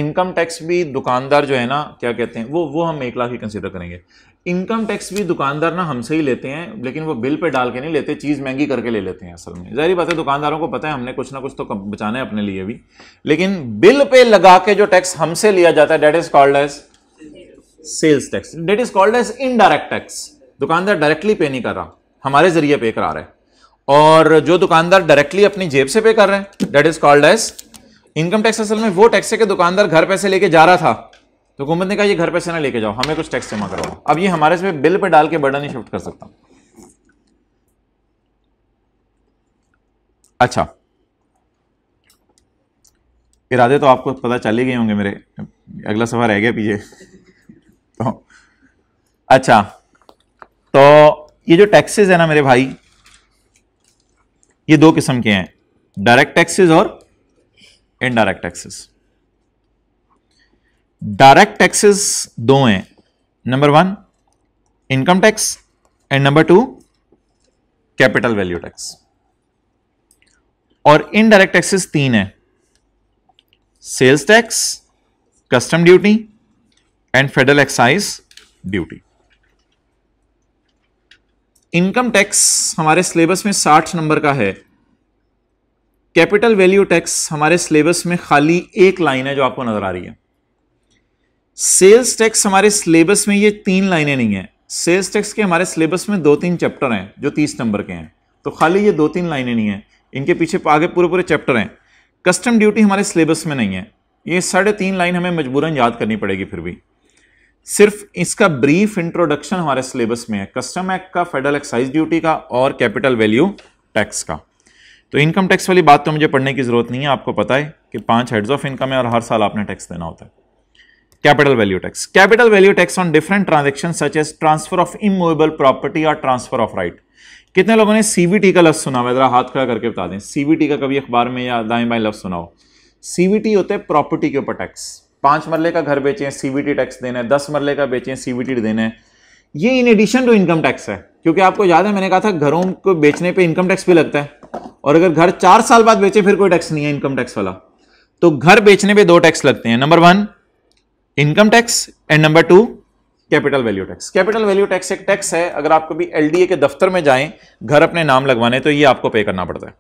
इनकम टैक्स भी दुकानदार जो है ना क्या कहते हैं वो वो हम एक लाख ही कंसिडर करेंगे इनकम टैक्स भी दुकानदार ना हमसे ही लेते हैं लेकिन वो बिल पे डाल के नहीं लेते चीज़ महंगी करके ले लेते हैं असल में जाहिर बात है दुकानदारों को पता है हमने कुछ ना कुछ तो बचाना है अपने लिए भी लेकिन बिल पे लगा के जो टैक्स हमसे लिया जाता है that is called as sales tax that is called as indirect tax दुकानदार डायरेक्टली पे नहीं कर रहा हमारे जरिए पे करा रहे हैं और जो दुकानदार डायरेक्टली अपनी जेब से पे कर रहे हैं that is called as income tax असल में वो टैक्स है कि दुकानदार घर पैसे लेके जा रहा था तो हुकूमत ने कहा ये घर पैसे ना लेके जाओ हमें कुछ टैक्स जमा करवाओ अब ये हमारे से बिल पे डाल के बर्डन ही शिफ्ट कर सकता अच्छा इरादे तो आपको पता चले गए होंगे मेरे अगला सफर रह गया पीछे तो अच्छा तो ये जो टैक्सेस है ना मेरे भाई ये दो किस्म के हैं डायरेक्ट टैक्सेस और इनडायरेक्ट टैक्सेस डायरेक्ट टैक्सेस दो हैं number one income tax and number two capital value tax और इनडायरेक्ट टैक्सेस तीन है sales tax custom duty and federal excise duty income tax हमारे सिलेबस में 60 नंबर का है कैपिटल वैल्यू टैक्स हमारे सिलेबस में खाली एक लाइन है जो आपको नजर आ रही है सेल्स टैक्स हमारे सिलेबस में ये तीन लाइनें नहीं हैं सेल्स टैक्स के हमारे सिलेबस में दो तीन चैप्टर हैं जो तीस नंबर के हैं तो खाली ये दो तीन लाइनें नहीं हैं इनके पीछे आगे पूरे पूरे चैप्टर हैं कस्टम ड्यूटी हमारे सिलेबस में नहीं है ये साढ़े तीन लाइन हमें मजबूरन याद करनी पड़ेगी फिर भी सिर्फ इसका ब्रीफ इंट्रोडक्शन हमारे सिलेबस में है कस्टम एक्ट का फेडरल एक्साइज ड्यूटी का और कैपिटल वैल्यू टैक्स का तो इनकम टैक्स वाली बात तो मुझे पढ़ने की जरूरत नहीं है आपको पता है कि पांच हेड्स ऑफ इनकम है और हर साल आपने टैक्स देना होता है capital value tax. Capital value tax on different transactions such as transfer of immovable property or transfer of right. कितने लोगों ने सीवीटी का लफ्ज सुना जरा हाथ खड़ा करके बता दें सीवीटी का कभी अखबार में या दाएं बाएं लफ्ज सुना हो सीवीटी होते हैं प्रॉपर्टी के ऊपर टैक्स पांच मरले का घर बेचें सीवीटी टैक्स देना है दस मरले का बेचें सीवीटी देना है ये in addition to income tax है क्योंकि आपको याद है मैंने कहा था घरों को बेचने पर इनकम टैक्स भी लगता है और अगर घर चार साल बाद बेचे फिर कोई टैक्स नहीं है इनकम टैक्स वाला तो घर बेचने पर दो टैक्स लगते हैं number one income tax and number two capital value tax capital value tax एक टैक्स है अगर आप कभी एलडीए के दफ्तर में जाएं घर अपने नाम लगवाने तो ये आपको पे करना पड़ता है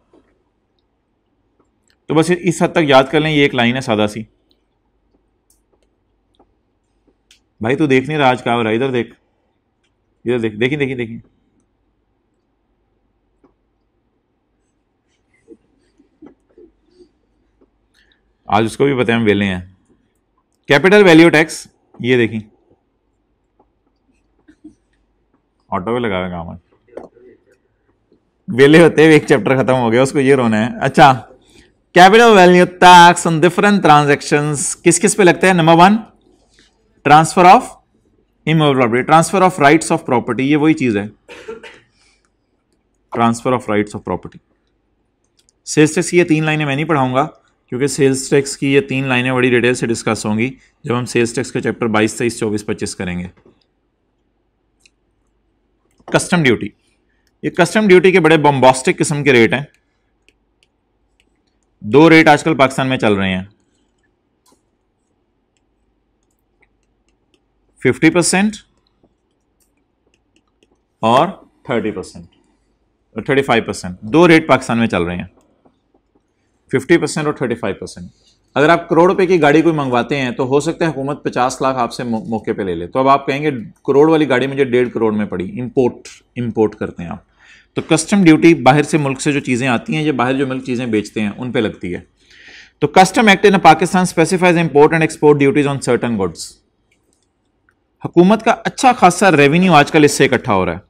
तो बस इस हद तक याद कर लें ये एक लाइन है सादा सी भाई तू देख नहीं रहा आज क्या हो रहा है इधर देख इधर देख देखी देखी देखी आज उसको भी बताए हम वेले हैं कैपिटल वैल्यू टैक्स ये देखिए ऑटो पे लगा काम वेले होते हुए एक चैप्टर खत्म हो गया उसको ये रोना है अच्छा capital value tax on different transaction किस किस पे लगते हैं number one transfer of immovable property transfer of rights of property ये वही चीज है transfer of rights of property sales tax ये तीन लाइनें मैं नहीं पढ़ाऊंगा क्योंकि सेल्स टैक्स की ये तीन लाइनें बड़ी डिटेल से डिस्कस होंगी जब हम सेल्स टैक्स का चैप्टर बाईस तेईस चौबीस पच्चीस करेंगे कस्टम ड्यूटी ये कस्टम ड्यूटी के बड़े बॉम्बॉस्टिक किस्म के रेट हैं दो रेट आजकल पाकिस्तान में चल रहे हैं फिफ्टी परसेंट और thirty percent thirty five percent दो रेट पाकिस्तान में चल रहे हैं फिफ्टी परसेंट और थर्टी फाइव परसेंट अगर आप करोड़ रुपए की गाड़ी कोई मंगवाते हैं तो हो सकता है हुकूमत पचास लाख आपसे मौके पे ले ले तो अब आप कहेंगे करोड़ वाली गाड़ी मुझे डेढ़ करोड़ में पड़ी इम्पोर्ट इम्पोर्ट करते हैं आप तो कस्टम ड्यूटी बाहर से मुल्क से जो चीज़ें आती हैं या बाहर जो मुल्क चीज़ें बेचते हैं उन पर लगती है तो custom act in Pakistan specifies import and export duties on certain goods हुकूमत का अच्छा खासा रेवेन्यू आजकल इससे इकट्ठा हो रहा है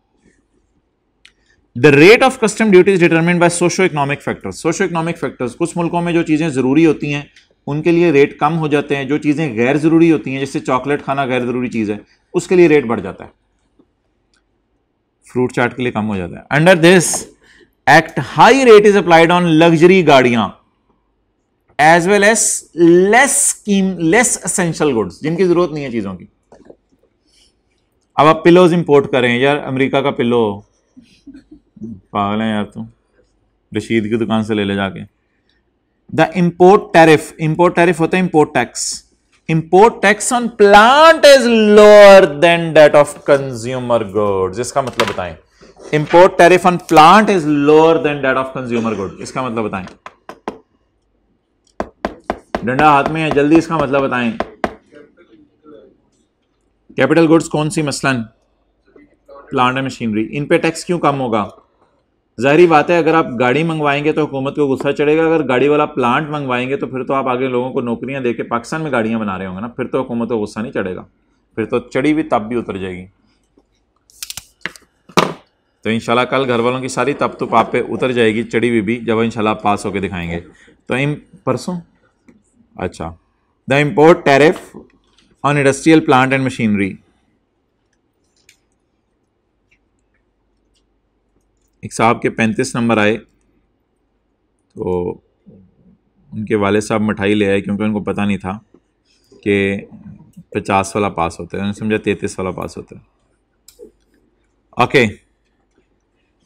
the rate of custom duty is determine by socio economic factors socio economic factors कुछ मुल्कों में जो चीज़ें ज़रूरी होती हैं उनके लिए रेट कम हो जाते हैं जो चीज़ें गैर ज़रूरी होती हैं जैसे चॉकलेट खाना गैर ज़रूरी चीज़ है उसके लिए रेट बढ़ जाता है फ्रूट चाट के लिए कम हो जाता है under this act high rate is applied on luxury गाड़ियां as well as less scheme less essential goods जिनकी जरूरत नहीं है चीज़ों की अब आप पिलोज इंपोर्ट करें यार अमेरिका का पिलो पागल है यार तुम रशीद की दुकान से ले ले जाके the import tariff import tariff होता है import tax import tax on plant is lower than that of consumer goods इसका मतलब बताएं import tariff on plant is lower than that of consumer good इसका मतलब बताएं डंडा हाथ में है जल्दी इसका मतलब बताएं कैपिटल गुड्स कौन सी मसलन प्लांट एंड मशीनरी इन पे टैक्स क्यों कम होगा जहरी बात है अगर आप गाड़ी मंगवाएंगे तो हुकूमत को गुस्सा चढ़ेगा अगर गाड़ी वाला प्लांट मंगवाएंगे तो फिर तो आप आगे लोगों को नौकरियां देके पाकिस्तान में गाड़ियां बना रहे होंगे ना फिर तो हुकूमत को गुस्सा नहीं चढ़ेगा फिर तो चढ़ी हुई तब भी उतर जाएगी तो इंशाल्लाह कल घर वालों की सारी तब तो पाप पे उतर जाएगी चढ़ी हुई भी जब इंशाल्लाह पास होकर दिखाएंगे तो इम परसों अच्छा the import tariff on industrial plant and machinery एक साहब के पैंतीस नंबर आए तो उनके वाले साहब मिठाई ले आए क्योंकि उनको पता नहीं था कि पचास वाला पास होता है उन्होंने समझा तैंतीस वाला पास होता है ओके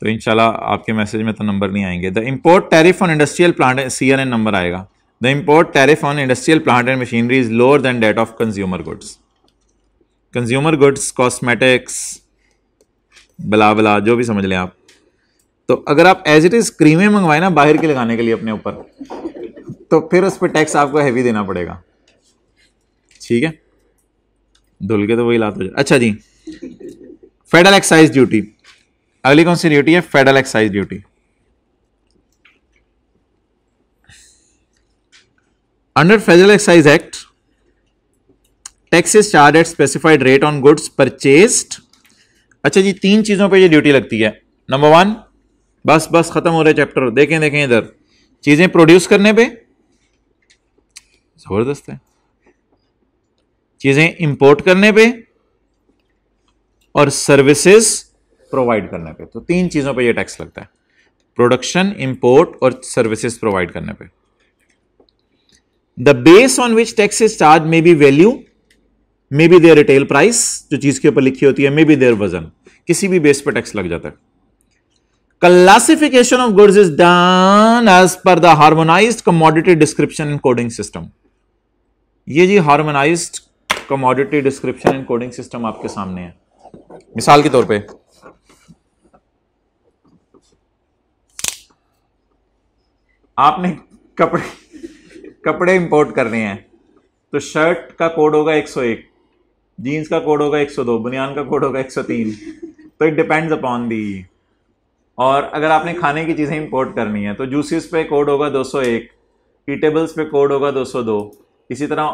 तो इन आपके मैसेज में तो नंबर नहीं आएंगे the import tariff on industrial plant C N N number आएगा the import tariff on industrial plant and machinery is lower than that of consumer goods consumer goods cosmetics blah blah जो भी समझ लें आप तो अगर आप एज इट इज क्रीमें मंगवाए ना बाहर के लगाने के लिए अपने ऊपर तो फिर उस पर टैक्स आपको हैवी देना पड़ेगा ठीक है धुल के तो वही लात हो जाए अच्छा जी फेडरल एक्साइज ड्यूटी अगली कौन सी ड्यूटी है federal excise duty under federal excise act tax is charge at specified rate on goods purchased अच्छा जी तीन चीजों पे ये ड्यूटी लगती है नंबर वन बस बस खत्म हो रहे चैप्टर देखें देखें इधर चीजें प्रोड्यूस करने पे जबरदस्त है चीजें इंपोर्ट करने पे और सर्विसेज प्रोवाइड करने पे तो तीन चीजों पे ये टैक्स लगता है प्रोडक्शन इंपोर्ट और सर्विसेज प्रोवाइड करने पे the base on which tax is charge may be value may be their retail price जो चीज के ऊपर लिखी होती है मे बी देयर वजन किसी भी बेस पर टैक्स लग जाता है classification of goods is done as per the harmonized commodity description and coding system ये जी harmonized commodity description and coding system आपके सामने है मिसाल के तौर पे आपने कपड़े कपड़े इंपोर्ट करने हैं तो शर्ट का कोड होगा 101 जीन्स का कोड होगा 102 बनियान का कोड होगा 103 तो इट डिपेंड्स अपॉन दी और अगर आपने खाने की चीज़ें इंपोर्ट करनी है तो जूसेस पे कोड होगा 201 ईटेबल्स पे कोड होगा 202 इसी तरह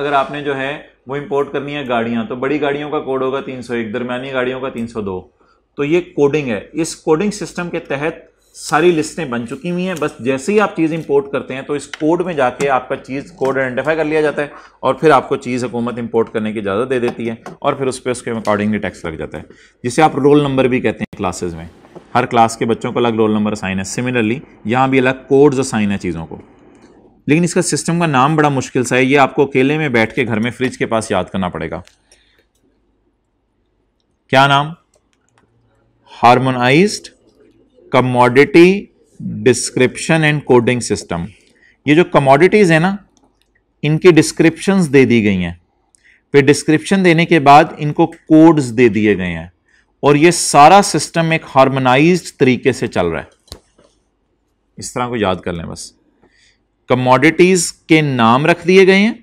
अगर आपने जो है वो इंपोर्ट करनी है गाड़ियाँ तो बड़ी गाड़ियों का कोड होगा 301 दरमियानी गाड़ियों का 302 तो ये कोडिंग है इस कोडिंग सिस्टम के तहत सारी लिस्टें बन चुकी हुई हैं बस जैसे ही आप चीज़ इंपोर्ट करते हैं तो इस कोड में जाके आपका चीज़ कोड आइडेंटिफाई कर लिया जाता है और फिर आपको चीज़ हुकूमत इंपोर्ट करने की इजाज़त दे देती है और फिर उस पर उसके अकॉर्डिंगली टैक्स लग जाता है जिसे आप रोल नंबर भी कहते हैं क्लासेज में हर क्लास के बच्चों को अलग रोल नंबर असाइन है सिमिलरली यहाँ भी अलग कोड्स असाइन है चीज़ों को लेकिन इसका सिस्टम का नाम बड़ा मुश्किल सा है ये आपको अकेले में बैठ के घर में फ्रिज के पास याद करना पड़ेगा क्या नाम harmonize commodity description and coding system ये जो कमोडिटीज़ है ना इनकी डिस्क्रिप्शंस दे दी गई हैं फिर डिस्क्रिप्शन देने के बाद इनको कोड्स दे दिए गए हैं और ये सारा सिस्टम एक हार्मोनाइज्ड तरीके से चल रहा है इस तरह को याद कर लें बस कमोडिटीज़ के नाम रख दिए गए हैं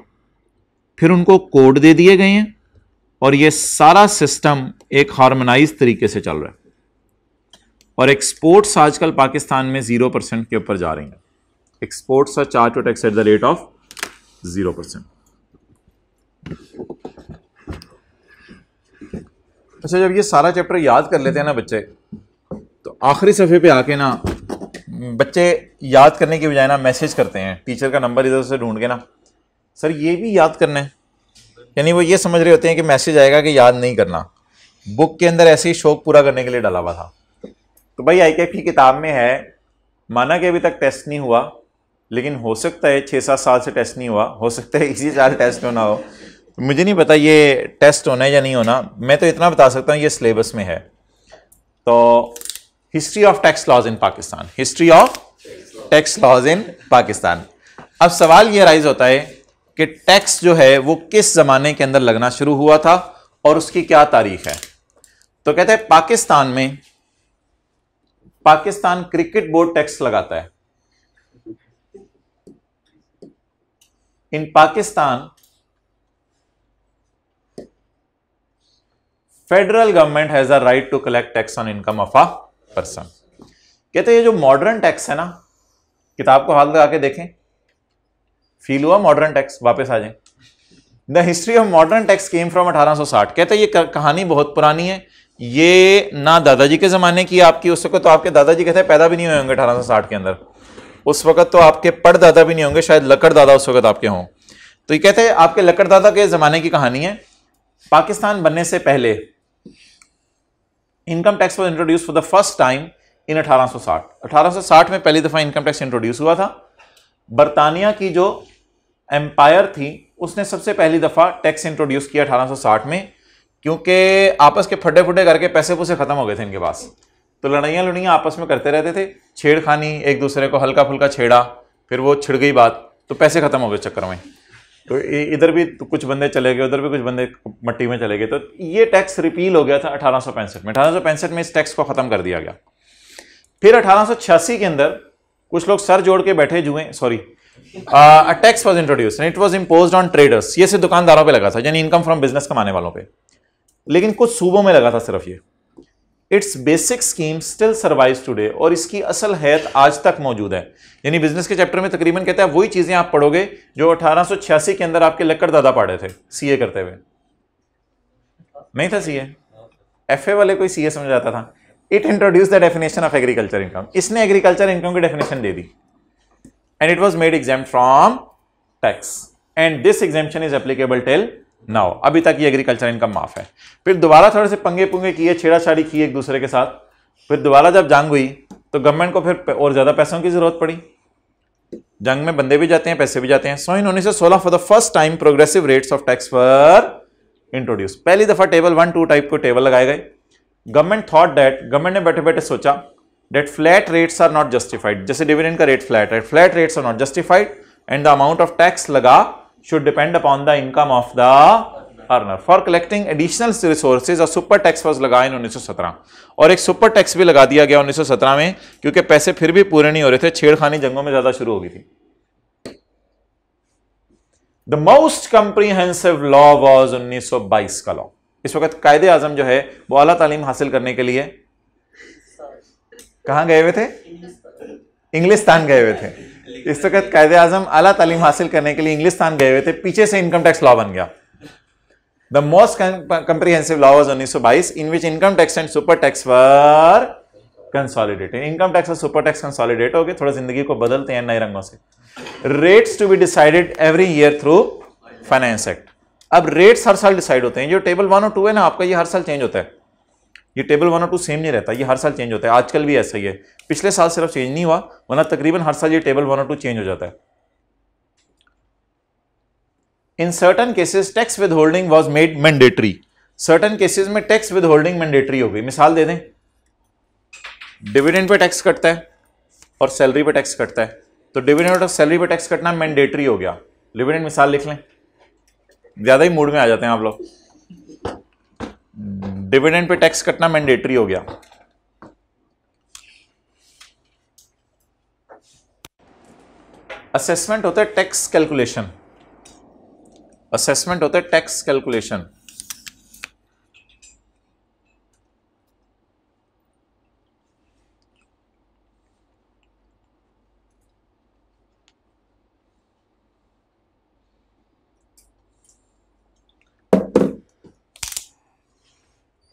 फिर उनको कोड दे दिए गए हैं और ये सारा सिस्टम एक हार्मोनाइज तरीके से चल रहा है और एक्सपोर्ट्स आजकल पाकिस्तान में ज़ीरो परसेंट के ऊपर जा रही हैं exports charge to tax at the rate of zero percent अच्छा जब ये सारा चैप्टर याद कर लेते हैं ना बच्चे तो आखिरी सफ़े पे आके ना बच्चे याद करने के बजाय ना मैसेज करते हैं टीचर का नंबर इधर से ढूंढ के ना सर ये भी याद करना है यानी वो ये समझ रहे होते हैं कि मैसेज आएगा कि याद नहीं करना बुक के अंदर ऐसे ही शौक पूरा करने के लिए डाला हुआ था तो भाई आई की किताब में है माना कि अभी तक टेस्ट नहीं हुआ लेकिन हो सकता है छः सात साल से टेस्ट नहीं हुआ हो सकता है इसी साल टेस्ट होना हो मुझे नहीं पता ये टेस्ट होना है या नहीं होना मैं तो इतना बता सकता हूँ ये सिलेबस में है तो history of tax laws in Pakistan history of tax laws in Pakistan अब सवाल ये राइज होता है कि टैक्स जो है वो किस ज़माने के अंदर लगना शुरू हुआ था और उसकी क्या तारीख है तो कहते हैं पाकिस्तान में पाकिस्तान क्रिकेट बोर्ड टैक्स लगाता है in Pakistan federal government has a right to collect tax on income of a person कहते हैं ये जो मॉडर्न टैक्स है ना किताब को हाथ लगा के देखें फील हुआ मॉडर्न टैक्स वापस आ जाए the history of modern tax came from 1860 कहते हैं ये कहानी बहुत पुरानी है ये ना दादाजी के ज़माने की आपकी उस वक्त तो आपके दादाजी कहते हैं पैदा भी नहीं हुए होंगे 1860 के अंदर उस वक्त तो आपके पड़ दादा भी नहीं होंगे शायद लकड़ दादा उस वक्त आपके हों तो ये कहते हैं आपके लकड़ दादा के ज़माने की कहानी है पाकिस्तान बनने से पहले income tax was introduce for the first time in 1860 1860 में पहली दफ़ा इनकम टैक्स इंट्रोड्यूस हुआ था बरतानिया की जो एम्पायर थी उसने सबसे पहली दफ़ा टैक्स इंट्रोड्यूस किया 1860 में क्योंकि आपस के फटे फटे करके पैसे पुसे ख़त्म हो गए थे इनके पास तो लड़ाइयाँ लड़ियाँ आपस में करते रहते थे छेड़खानी एक दूसरे को हल्का फुल्का छेड़ा फिर वो छिड़ गई बात तो पैसे ख़त्म हो गए चक्कर में तो इधर भी तो कुछ बंदे चले गए उधर भी कुछ बंदे मट्टी में चले गए तो ये टैक्स रिपील हो गया था अठारह में अठारह में इस टैक्स को ख़त्म कर दिया गया फिर अठारह के अंदर कुछ लोग सर जोड़ के बैठे जुए sorry tax was introduce it was impose on traders ये सिर्फ दुकानदारों पे लगा था यानी इनकम फ्रॉम बिजनेस कमाने वालों पे लेकिन कुछ सूबों में लगा था सिर्फ ये it's basic scheme still survive today और इसकी असल हैत आज तक मौजूद है यानी बिजनेस के चैप्टर में तकरीबन कहता है वही चीज़ें आप पढ़ोगे जो अठारह के अंदर आपके लक्कड़ दादा पढ़े थे सी करते हुए नहीं था सी एफ वाले कोई सीए समझाता था it introduce the definition of agriculture income इसने एग्रीकल्चर इनकम की डेफिनेशन दे दी and it was made exempt from tax and this exemption is applicable till ना हो अभी तक ये एग्रीकल्चर इनकम माफ़ है फिर दोबारा थोड़े से पंगे पुंगे किए छेड़ाछाड़ी की एक दूसरे के साथ फिर दोबारा जब जंग हुई तो गवर्नमेंट को फिर और ज़्यादा पैसों की ज़रूरत पड़ी जंग में बंदे भी जाते हैं पैसे भी जाते हैं सो इन उन्नीस सौ सोलह for the first time progressive rates of tax for introduce पहली दफ़ा टेबल वन टू टाइप को टेबल लगाए गए गवर्नमेंट थॉट डैट गवर्नमेंट ने बैठे बैठे सोचा that flat rates are not justified जैसे डिविडेंड का रेट फ्लैट है flat rates are not justified and the amount of tax लगा should depend upon the income of the earner for collecting additional resources और super tax first लगाया in 1917 और एक super tax भी लगा दिया गया 1917 में क्योंकि पैसे फिर भी पूरे नहीं हो रहे थे छेड़खानी जंगों में ज्यादा शुरू हो गई थी the most comprehensive law was 1922 का लॉ इस वक्त कायदे आजम जो है वो अला तालीम हासिल करने के लिए कहा गए हुए थे इंग्लिस्तान गए हुए थे इस वक्त कायद आजम अला तालीम हासिल करने के लिए इंग्लिस्तान गए हुए थे पीछे से इनकम टैक्स लॉ बन गया the most comprehensive law was उन्नीस सौ बाईस in which income tax and super tax were consolidated income tax और सुपर टैक्स कंसॉलिडेट हो गए थोड़ा जिंदगी को बदलते हैं नए रंगों से rates to be decided every year through finance act अब रेट्स हर साल डिसाइड होते हैं जो टेबल वन और टू है ना आपका ये हर साल चेंज होता है ये टेबल वन और टू सेम नहीं रहता ये हर साल चेंज होता है आजकल भी ऐसा ही है पिछले साल सिर्फ चेंज नहीं हुआ वरना तकरीबन हर साल ये टेबल वन और टू चेंज हो जाता है in certain cases tax withholding was made mandatory certain cases में टैक्स विद होल्डिंग मैंडेटरी हो गई मिसाल दे दें डिविडेंड पर टैक्स कटता है और सैलरी पर टैक्स कटता है तो डिविडेंड और सैलरी पर टैक्स कटना मैंडेटरी हो गया डिविडेंड मिसाल लिख लें ज़्यादा ही मूड में आ जाते हैं आप लोग डिविडेंड पे टैक्स कटना मैंडेटरी हो गया असेसमेंट होता है टैक्स कैलकुलेशन असेसमेंट होता है tax calculation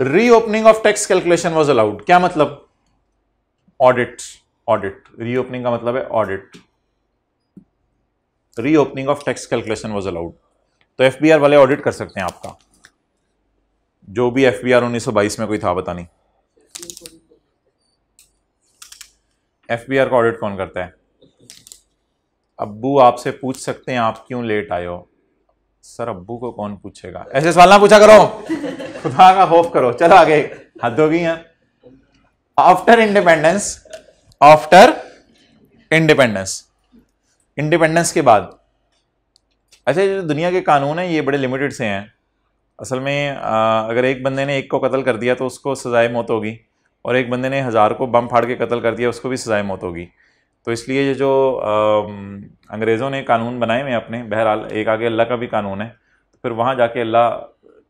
reopening of tax calculation was allowed क्या मतलब ऑडिट ऑडिट रीओपनिंग का मतलब है audit reopening of tax calculation was allowed तो एफ वाले ऑडिट कर सकते हैं आपका जो भी एफ बी आर में कोई था पता नहीं एफ बी का ऑडिट कौन करता है अब्बू आपसे पूछ सकते हैं आप क्यों लेट आए हो सर अब्बू को कौन पूछेगा ऐसे सवाल ना पूछा करो खुदा का खौफ करो चलो आगे हद हो गई after independence after independence independence के बाद अच्छा जो दुनिया के कानून हैं ये बड़े लिमिटेड से हैं असल में आ, अगर एक बंदे ने एक को कत्ल कर दिया तो उसको सज़ाए मौत होगी और एक बंदे ने हज़ार को बम फाड़ के कत्ल कर दिया उसको भी सज़ाए मौत होगी तो इसलिए ये जो अंग्रेज़ों ने कानून बनाए हुए अपने बहरहाल एक आगे अल्लाह का भी कानून है तो फिर वहाँ जाके अल्लाह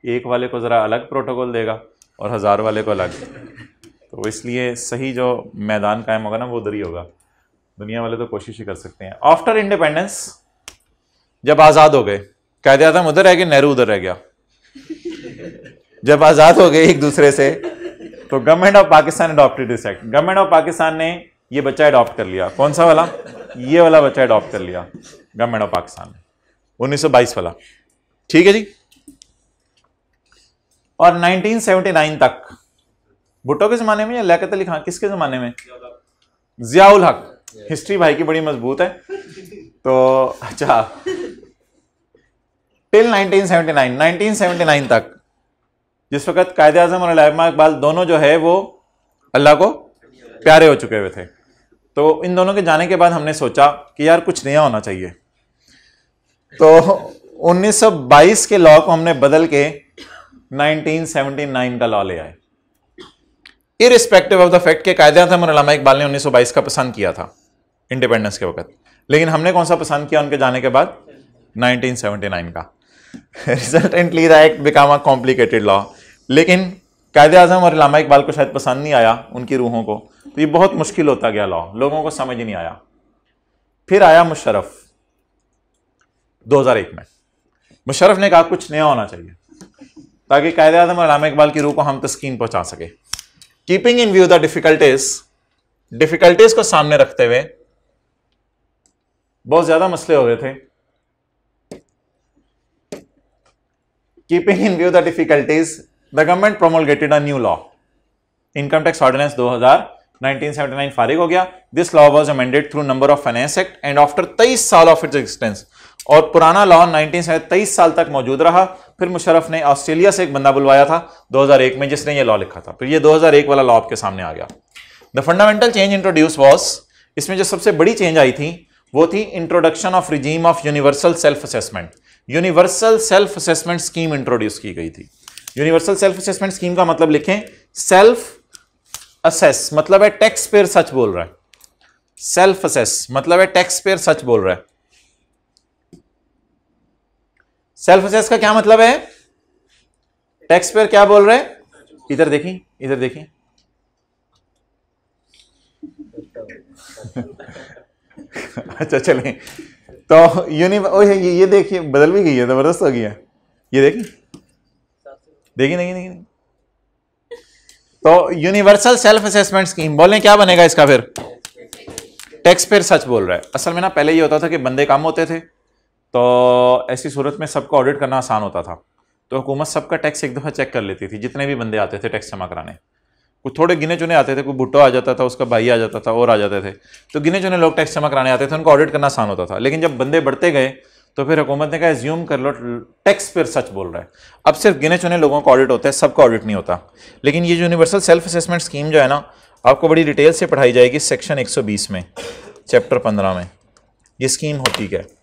एक वाले को ज़रा अलग प्रोटोकॉल देगा और हज़ार वाले को अलग तो इसलिए सही जो मैदान कायम होगा ना वो उधर ही होगा दुनिया वाले तो कोशिश ही कर सकते हैं आफ्टर इंडिपेंडेंस जब आज़ाद हो गए कहते आजम उधर रह गए नेहरू उधर रह गया जब आज़ाद हो गए एक दूसरे से तो government of Pakistan adopted this act government of Pakistan ने ये बच्चा अडॉप्ट कर लिया कौन सा वाला ये वाला बच्चा अडॉप्ट कर लिया गवर्नमेंट ऑफ पाकिस्तान ने 1922 वाला ठीक है जी और 1979 तक भुट्टो के जमाने में या लियात अली खान किसके जमाने में जियाउल हक हिस्ट्री भाई की बड़ी मजबूत है तो अच्छा टिल 1979 1979 तक जिस वक्त कायदे आजम और अलामा इकबाल दोनों जो है वो अल्लाह को प्यारे हो चुके हुए थे तो इन दोनों के जाने के बाद हमने सोचा कि यार कुछ नया होना चाहिए तो 1922 के लॉ को हमने बदल के 1979 का लॉ ले आए इरिस्पेक्टिव ऑफ द फैक्ट के कायदे थे और अलामा इकबाल ने 1922 का पसंद किया था इंडिपेंडेंस के वक्त लेकिन हमने कौन सा पसंद किया उनके जाने के बाद 1979 का resultantly the act become a complicated law लेकिन कायदे आजम और लामा इकबाल को शायद पसंद नहीं आया उनकी रूहों को तो ये बहुत मुश्किल होता गया लॉ लोगों को समझ नहीं आया फिर आया मुशरफ 2001 में मुशरफ ने कहा कुछ नया होना चाहिए ताकि कायद आजम अलामा इकबाल की रूह को हम तस्कीन पहुंचा सके keeping in view the difficulties difficulties को सामने रखते हुए बहुत ज्यादा मसले हो गए थे keeping in view the difficulties the government promulgated a new law income tax ordinance 2000 1979 फारिग हो गया this law was amended through number of finance act and after तेईस साल ऑफ इट्स एक्सटेंस और पुराना लॉ नाइनटीन तेईस साल तक मौजूद रहा फिर मुशरफ ने ऑस्ट्रेलिया से एक बंदा बुलवाया था 2001 में जिसने ये लॉ लिखा था फिर ये 2001 वाला लॉ आपके सामने आ गया the fundamental change introduce was इसमें जो सबसे बड़ी चेंज आई थी वो थी introduction of regime of universal self assessment universal self assessment scheme introduce की गई थी यूनिवर्सल सेल्फ असेसमेंट स्कीम का मतलब लिखें सेल्फ असेस मतलब है टैक्स पेयर सच बोल रहा है सेल्फ असेस मतलब है टैक्स पेयर सच बोल रहा है सेल्फ असेस का क्या मतलब है टैक्स पेयर क्या बोल रहे हैं इधर देखें इधर देखिए अच्छा चले तो यूनिफ ये ये देखिए बदल भी गई है ज़बरदस्त हो गया ये देखिए देखिए नहीं नहीं तो यूनिवर्सल सेल्फ असेसमेंट स्कीम बोलें क्या बनेगा इसका फिर टैक्स पेयर सच बोल रहा है असल में ना पहले ये होता था कि बंदे काम होते थे तो ऐसी सूरत में सबका ऑडिट करना आसान होता था तो हुकूमत सबका टैक्स एक दफ़ा चेक कर लेती थी जितने भी बंदे आते थे टैक्स जमा कराने कुछ थोड़े गिने चुने आते थे कोई भुट्टो आ जाता था उसका भाई आ जाता था और आ जाते थे तो गिने चुने लोग टैक्स जमा कराने आते थे उनको ऑडिट करना आसान होता था लेकिन जब बंदे बढ़ते गए तो फिर हुकूमत ने कहा एज्यूम कर लो टैक्स पर सच बोल रहा है अब सिर्फ गिने चुने लोगों का ऑडिट होता है सबका ऑडिट नहीं होता लेकिन ये यूनिवर्सल सेल्फ असेसमेंट स्कीम जो है ना आपको बड़ी डिटेल से पढ़ाई जाएगी सेक्शन एक में चैप्टर पंद्रह में ये स्कीम होती क्या है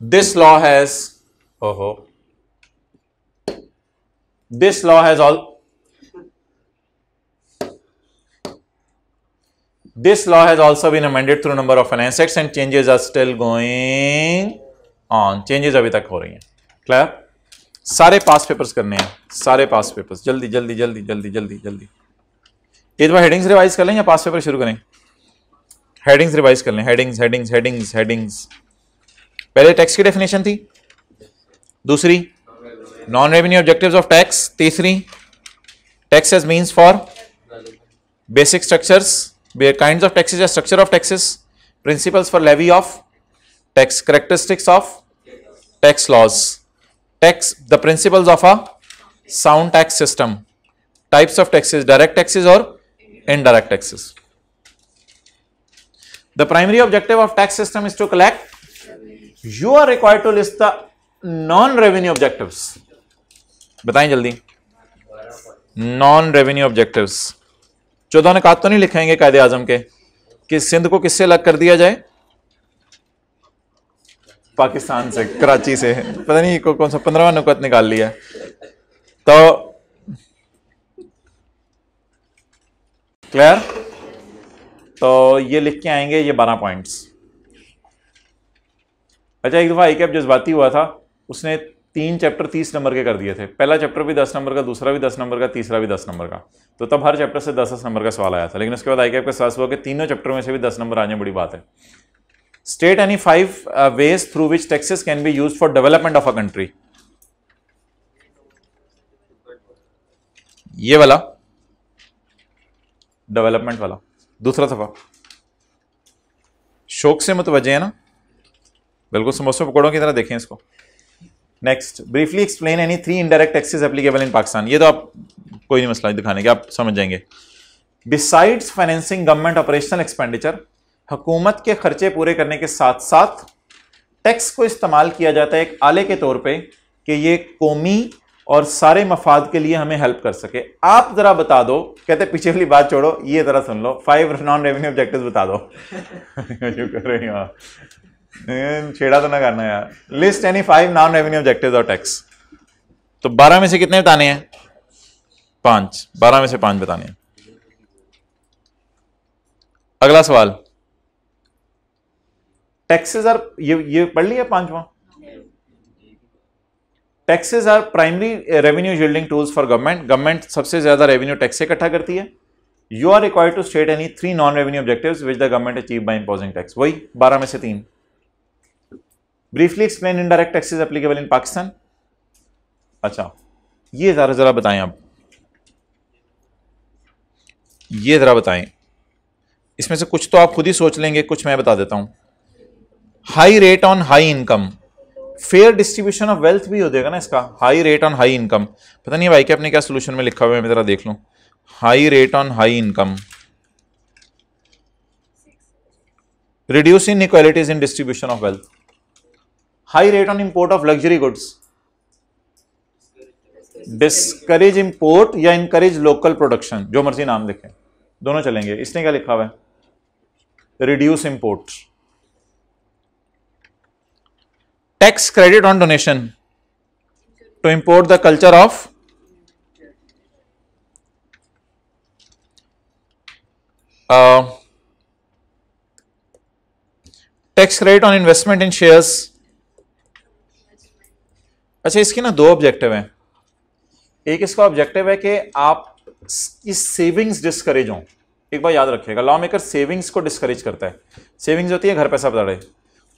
this law has oh, oh this law has all this law has also been amended through number of finance acts and changes are still going on changes abhi tak ho rahi hain clear सारे पास papers करने हैं सारे पास papers जल्दी जल्दी जल्दी जल्दी जल्दी जल्दी एक बार हेडिंग्स रिवाइज कर लें या पास पेपर शुरू करें हेडिंग्स रिवाइज कर लें हेडिंग्स हेडिंग्स हेडिंग्स हेडिंग्स पहले टैक्स की डेफिनेशन थी दूसरी non revenue objective of tax तीसरी tax as means for basic structures kind of taxes structure of taxes principles for levy of tax characteristics of tax laws tax the principles of a sound tax system types of taxes direct taxes और indirect taxes the primary objective of tax system is to collect you are required to list the non revenue objective बताएं जल्दी non revenue objective चौदह ने कहा तो नहीं लिखेंगे कायदे आजम के कि सिंध को किससे अलग कर दिया जाए पाकिस्तान से कराची से पता नहीं को, कौन सा पंद्रहवा नुकत निकाल लिया तो क्लियर तो ये लिख के आएंगे ये बारह पॉइंट्स अच्छा एक दफ़ा एक ऐप जज्बाती हुआ था उसने तीन चैप्टर तीस नंबर के कर दिए थे पहला चैप्टर भी दस नंबर का दूसरा भी दस नंबर का तीसरा भी दस नंबर का तो तब हर चैप्टर से दस दस नंबर का सवाल आया था लेकिन उसके बाद आई कैप का साथ हुआ कि तीनों चैप्टर में से भी दस नंबर आने बड़ी बात है state any five ways through which taxes can be use for development of a country ये वाला डेवलपमेंट वाला दूसरा दफा शोक से मतवजे है ना बिल्कुल समोसे पकौड़ों की तरह देखें इसको next briefly explain any three indirect taxes applicable in Pakistan ये तो आप कोई नहीं मसला दिखाने के आप समझ जाएंगे besides financing government operational expenditure हुकूमत के खर्चे पूरे करने के साथ साथ टैक्स को इस्तेमाल किया जाता है एक आले के तौर पे कि ये कौमी और सारे मफाद के लिए हमें हेल्प कर सके आप ज़रा बता दो कहते पीछे वाली बात छोड़ो ये ज़रा सुन लो फाइव नॉन रेवेन्यू ऑब्जेक्टिव बता दो छेड़ा तो ना करना यार list any five non revenue objective और टैक्स तो बारह में से कितने बताने हैं पांच बारह में से पांच बताने हैं अगला सवाल टैक्सेस आर ये ये पढ़ लिया पांचवा taxes are primary revenue yielding tools for government government सबसे ज्यादा रेवेन्यू टैक्स से इकट्ठा करती है you are required to state any three non revenue objectives which the government achieve by imposing tax वही बारह में से तीन briefly explain direct taxes applicable in Pakistan अच्छा ये ज़रा ज़रा बताएं आप ये ज़रा बताएं इसमें से कुछ तो आप खुद ही सोच लेंगे कुछ मैं बता देता हूं high rate on high income fair distribution of wealth भी हो जाएगा ना इसका high rate on high income पता नहीं भाई के अपने क्या सोल्यूशन में लिखा हुआ है मैं ज़रा देख लू high rate on high income reduce inequalities in distribution of wealth high rate on import of luxury goods discourage import या इनकरेज लोकल प्रोडक्शन जो मर्जी नाम लिखे दोनों चलेंगे इसने क्या लिखा हुआ है reduce import tax credit on donation to import the culture of tax credit on investment in shares अच्छा इसके ना दो ऑब्जेक्टिव हैं एक इसका ऑब्जेक्टिव है कि आप इस सेविंग्स डिस्करेज हों एक बार याद रखिएगा लॉ मेकर सेविंग्स को डिस्करेज करता है सेविंग्स होती है घर पैसा बढ़े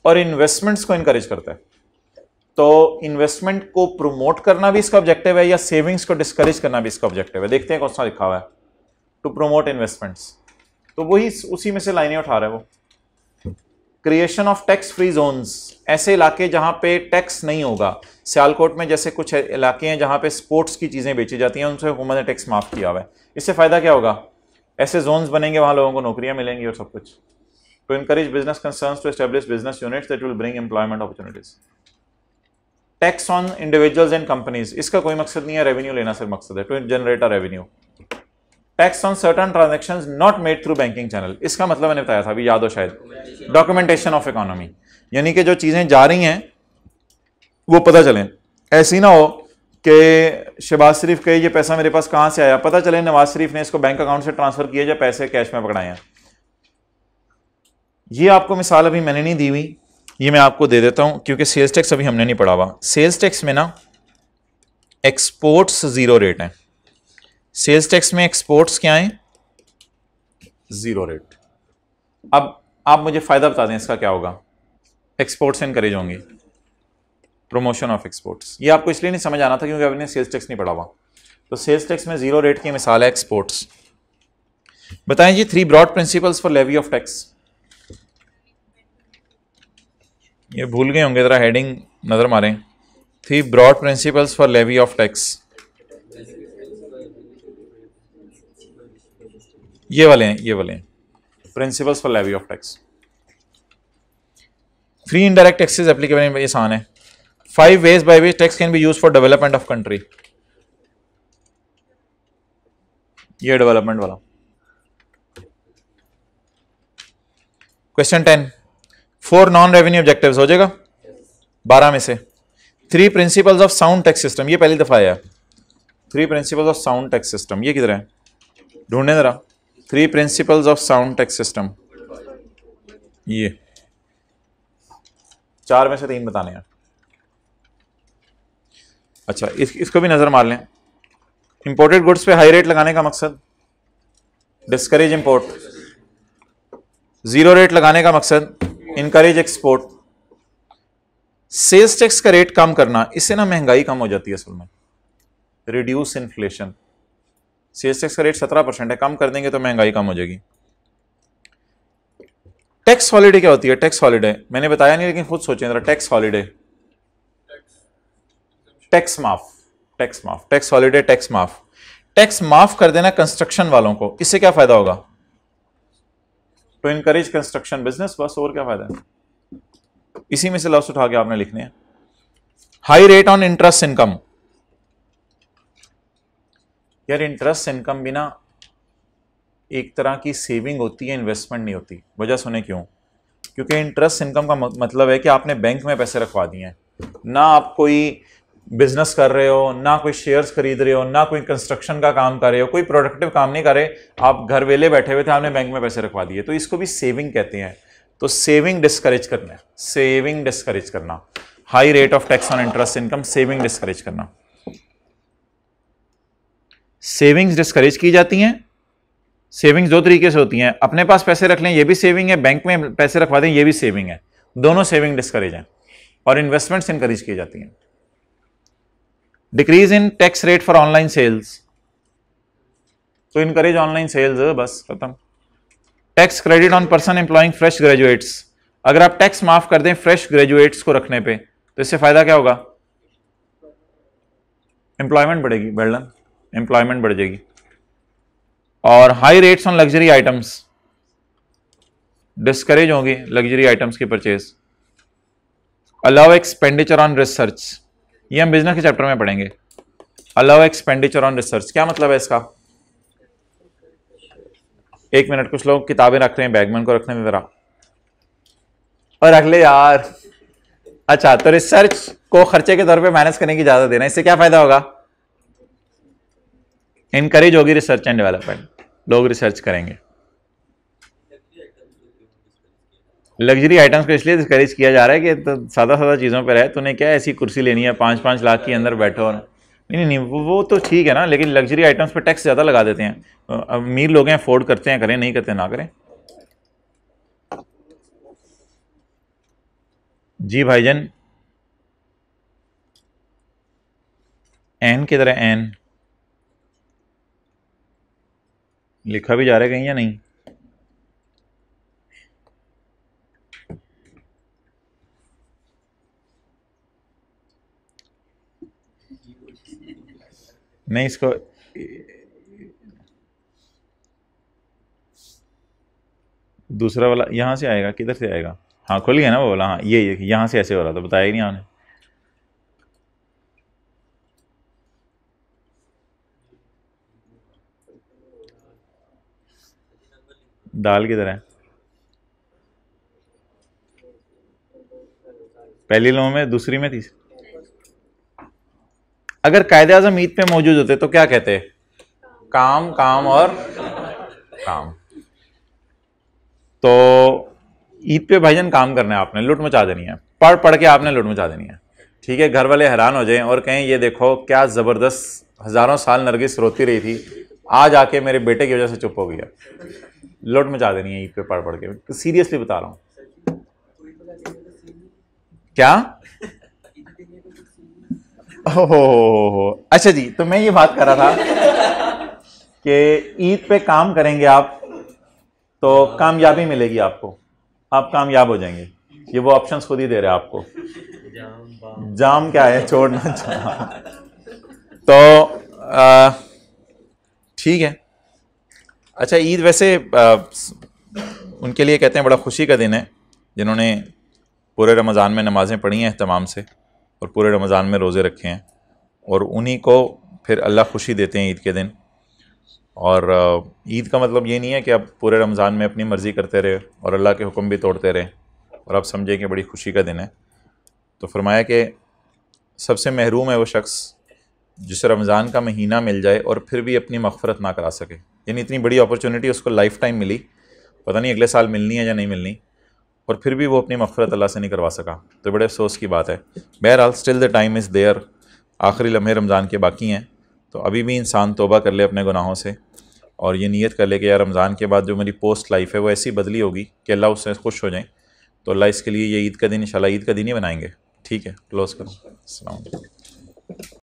और इन्वेस्टमेंट्स को इनकरेज करता है तो इन्वेस्टमेंट को प्रमोट करना भी इसका ऑब्जेक्टिव है या सेविंग्स को डिस्करेज करना भी इसका ऑब्जेक्टिव है देखते हैं कौन सा लिखा हुआ है टू प्रोमोट इन्वेस्टमेंट्स तो वही उसी में से लाइनें उठा रहे हैं वो creation of tax free zones ऐसे इलाके जहां पे टैक्स नहीं होगा सियालकोट में जैसे कुछ इलाके हैं जहाँ पे स्पोर्ट्स की चीज़ें बेची जाती हैं उनसे हुकूमत ने टैक्स माफ़ किया हुआ है इससे फ़ायदा क्या होगा ऐसे जोन्स बनेंगे वहाँ लोगों को नौकरियाँ मिलेंगी और सब कुछ to encourage business concern to establish business units that will bring employment opportunities tax on individuals and companies इसका कोई मकसद नहीं है रेवेन्यू लेना सिर्फ मकसद है to generate a revenue tax on certain transaction not made through banking channel इसका मतलब मैंने बताया था अभी याद हो शायद डॉक्यूमेंटेशन ऑफ इकोनॉमी यानी कि जो चीज़ें जा रही हैं वो पता चलें ऐसी ना हो कि शहबाज शरीफ कहे ये पैसा मेरे पास कहाँ से आया पता चले नवाज शरीफ ने इसको बैंक अकाउंट से ट्रांसफ़र किया या पैसे कैश में पकड़ाए हैं ये आपको मिसाल अभी मैंने नहीं दी हुई ये मैं आपको दे देता हूँ क्योंकि सेल्स टैक्स अभी हमने नहीं पढ़ा हुआ सेल्स टैक्स में ना एक्सपोर्ट्स ज़ीरो रेट हैं सेल्स टैक्स में एक्सपोर्ट्स क्या हैं ज़ीरो रेट अब आप मुझे फ़ायदा बता दें इसका क्या होगा एक्सपोर्ट्स इनक्रेज होंगी प्रमोशन ऑफ एक्सपोर्ट्स ये आपको इसलिए नहीं समझ आना था क्योंकि आपने सेल्स टैक्स नहीं पढ़ा हुआ तो सेल्स टैक्स में जीरो रेट की मिसाल है एक्सपोर्ट्स बताएं जी three broad principles for levy of tax ये भूल गए होंगे जरा हेडिंग नज़र मारें three broad principles for levy of tax ये वाले हैं ये वाले हैं principles for levy of tax three indirect taxes applicable आसान है five ways by which tax can be used for development of country ये डेवलपमेंट वाला question ten four non revenue objectives हो जाएगा बारह में से three principles of sound tax system ये पहली दफा आया three principle of sound tax system ये किधर है ढूंढने जरा three principles of sound tax system ये चार में से तीन बताने हैं अच्छा इस, इसको भी नज़र मार लें इम्पोर्टेड गुड्स पे हाई रेट लगाने का मकसद डिस्करेज इम्पोर्ट ज़ीरो रेट लगाने का मकसद इनकरेज एक्सपोर्ट सेल्स टैक्स का रेट कम करना इससे ना महंगाई कम हो जाती है असल में रिड्यूस इन्फ्लेशन सेल्स टैक्स का रेट सत्रह परसेंट है कम कर देंगे तो महंगाई कम हो जाएगी टैक्स हॉलीडे क्या होती है टैक्स हॉलीडे मैंने बताया नहीं लेकिन खुद सोचें जरा टैक्स हॉलीडे टैक्स माफ टैक्स माफ टैक्स हॉलीडे टैक्स माफ टैक्स माफ कर देना कंस्ट्रक्शन वालों को इससे क्या फायदा होगा टू इनकरेज कंस्ट्रक्शन बिजनेस बस और क्या फायदा है इसी में से लॉस उठा के आपने लिखने हैं high rate on interest income यार इंटरेस्ट इनकम बिना एक तरह की सेविंग होती है इन्वेस्टमेंट नहीं होती वजह सुने क्यों क्योंकि इंटरेस्ट इनकम का मतलब है कि आपने बैंक में पैसे रखवा दिए हैं ना आप कोई बिजनेस कर रहे हो ना कोई शेयर्स खरीद रहे हो ना कोई कंस्ट्रक्शन का काम कर रहे हो कोई प्रोडक्टिव काम नहीं कर रहे आप घर वेले बैठे हुए थे आपने बैंक में पैसे रखवा दिए तो इसको भी सेविंग कहते हैं तो सेविंग डिस्करेज करना सेविंग डिस्करेज करना high rate of tax on interest income saving discourage करना सेविंग्स डिस्करेज की जाती हैं सेविंग्स दो तरीके से होती हैं अपने पास पैसे रख लें ये भी सेविंग है बैंक में पैसे रखवा दें ये भी सेविंग है दोनों सेविंग डिस्करेज हैं और इन्वेस्टमेंट्स इनकरेज की जाती हैं decrease in tax rate for online sales तो इनकरेज ऑनलाइन सेल्स बस खत्म tax credit on person employing fresh graduates अगर आप टैक्स माफ कर दें फ्रेश ग्रेजुएट्स को रखने पे तो इससे फायदा क्या होगा एम्प्लॉयमेंट बढ़ेगी वेल्डन एम्प्लॉयमेंट बढ़ जाएगी और high rates on luxury items discourage होंगे लग्जरी आइटम्स की purchase allow expenditure on research ये हम बिजनेस के चैप्टर में पढ़ेंगे अलाउ एक्सपेंडिचर ऑन रिसर्च क्या मतलब है इसका एक मिनट कुछ लोग किताबें रख रहे हैं बैगमैन को रखने में जरा और रख ले यार अच्छा तो रिसर्च को खर्चे के तौर पे मैनेज करने की इजाजत देना इससे क्या फायदा होगा इनकरेज होगी रिसर्च एंड डेवलपमेंट लोग रिसर्च करेंगे लग्जरी आइटम्स को इसलिए डिस्करेज किया जा रहा है कि तो सादा सादा चीज़ों पर रहे तूने क्या ऐसी कुर्सी लेनी है पाँच पाँच लाख के अंदर बैठो और नहीं नहीं वो तो ठीक है ना लेकिन लग्जरी आइटम्स पर टैक्स ज़्यादा लगा देते हैं अमीर लोग हैं अफोर्ड करते हैं करें नहीं करते ना करें जी भाईजन एन किधर है एन लिखा भी जा रहा है कहीं या नहीं नहीं इसको दूसरा वाला यहाँ से आएगा किधर से आएगा हाँ खुल गया ना वो वाला हाँ ये यह, यहाँ से ऐसे हो रहा था बताया ही नहीं आपने दाल किधर है पहली लो में दूसरी में तीसरी अगर कायद अजम ईद पे मौजूद होते तो क्या कहते काम काम और काम तो ईद पे भाईजन काम करना है आपने लुट मचा देनी है पढ़ पढ़ के आपने लुट मचा देनी है ठीक है घर वाले हैरान हो जाएं और कहें ये देखो क्या ज़बरदस्त हज़ारों साल नरगिस रोती रही थी आज आके मेरे बेटे की वजह से चुप हो गया लुट मचा देनी है ईद पे पढ़ पढ़ के सीरियसली बता रहा हूँ क्या ओह अच्छा जी तो मैं ये बात कर रहा था कि ईद पे काम करेंगे आप तो कामयाबी मिलेगी आपको आप कामयाब हो जाएंगे ये वो ऑप्शंस खुद ही दे रहे हैं आपको जाम, क्या है छोड़ना जाम तो ठीक है अच्छा ईद वैसे आ, उनके लिए कहते हैं बड़ा खुशी का दिन है जिन्होंने पूरे रमज़ान में नमाज़ें पढ़ी हैं तमाम से और पूरे रमज़ान में रोज़े रखे हैं और उन्हीं को फिर अल्लाह खुशी देते हैं ईद के दिन और ईद का मतलब ये नहीं है कि आप पूरे रमज़ान में अपनी मर्ज़ी करते रहे और अल्लाह के हुक्म भी तोड़ते रहे और आप समझें कि बड़ी खुशी का दिन है तो फरमाया कि सबसे महरूम है वो शख्स जिसे रमज़ान का महीना मिल जाए और फिर भी अपनी मफ़रत ना करा सके यानी इतनी बड़ी अपॉर्चुनिटी उसको लाइफ टाइम मिली पता नहीं अगले साल मिलनी है या नहीं मिलनी और फिर भी वो अपनी मफ़रत अल्लाह से नहीं करवा सका तो बड़े अफसोस की बात है बहरहाल still the time is there आखिरी लम्हे रमज़ान के बाकी हैं तो अभी भी इंसान तोबा कर ले अपने गुनाहों से और ये नीयत कर ले कि यार रमज़ान के बाद जो मेरी पोस्ट लाइफ है वो ऐसी बदली होगी कि अल्लाह उससे खुश हो जाए तो अल्लाह इसके लिए ये ईद का दिन इंशाल्लाह ईद का दिन ही बनाएंगे ठीक है क्लोज़ करूँ अलैक्म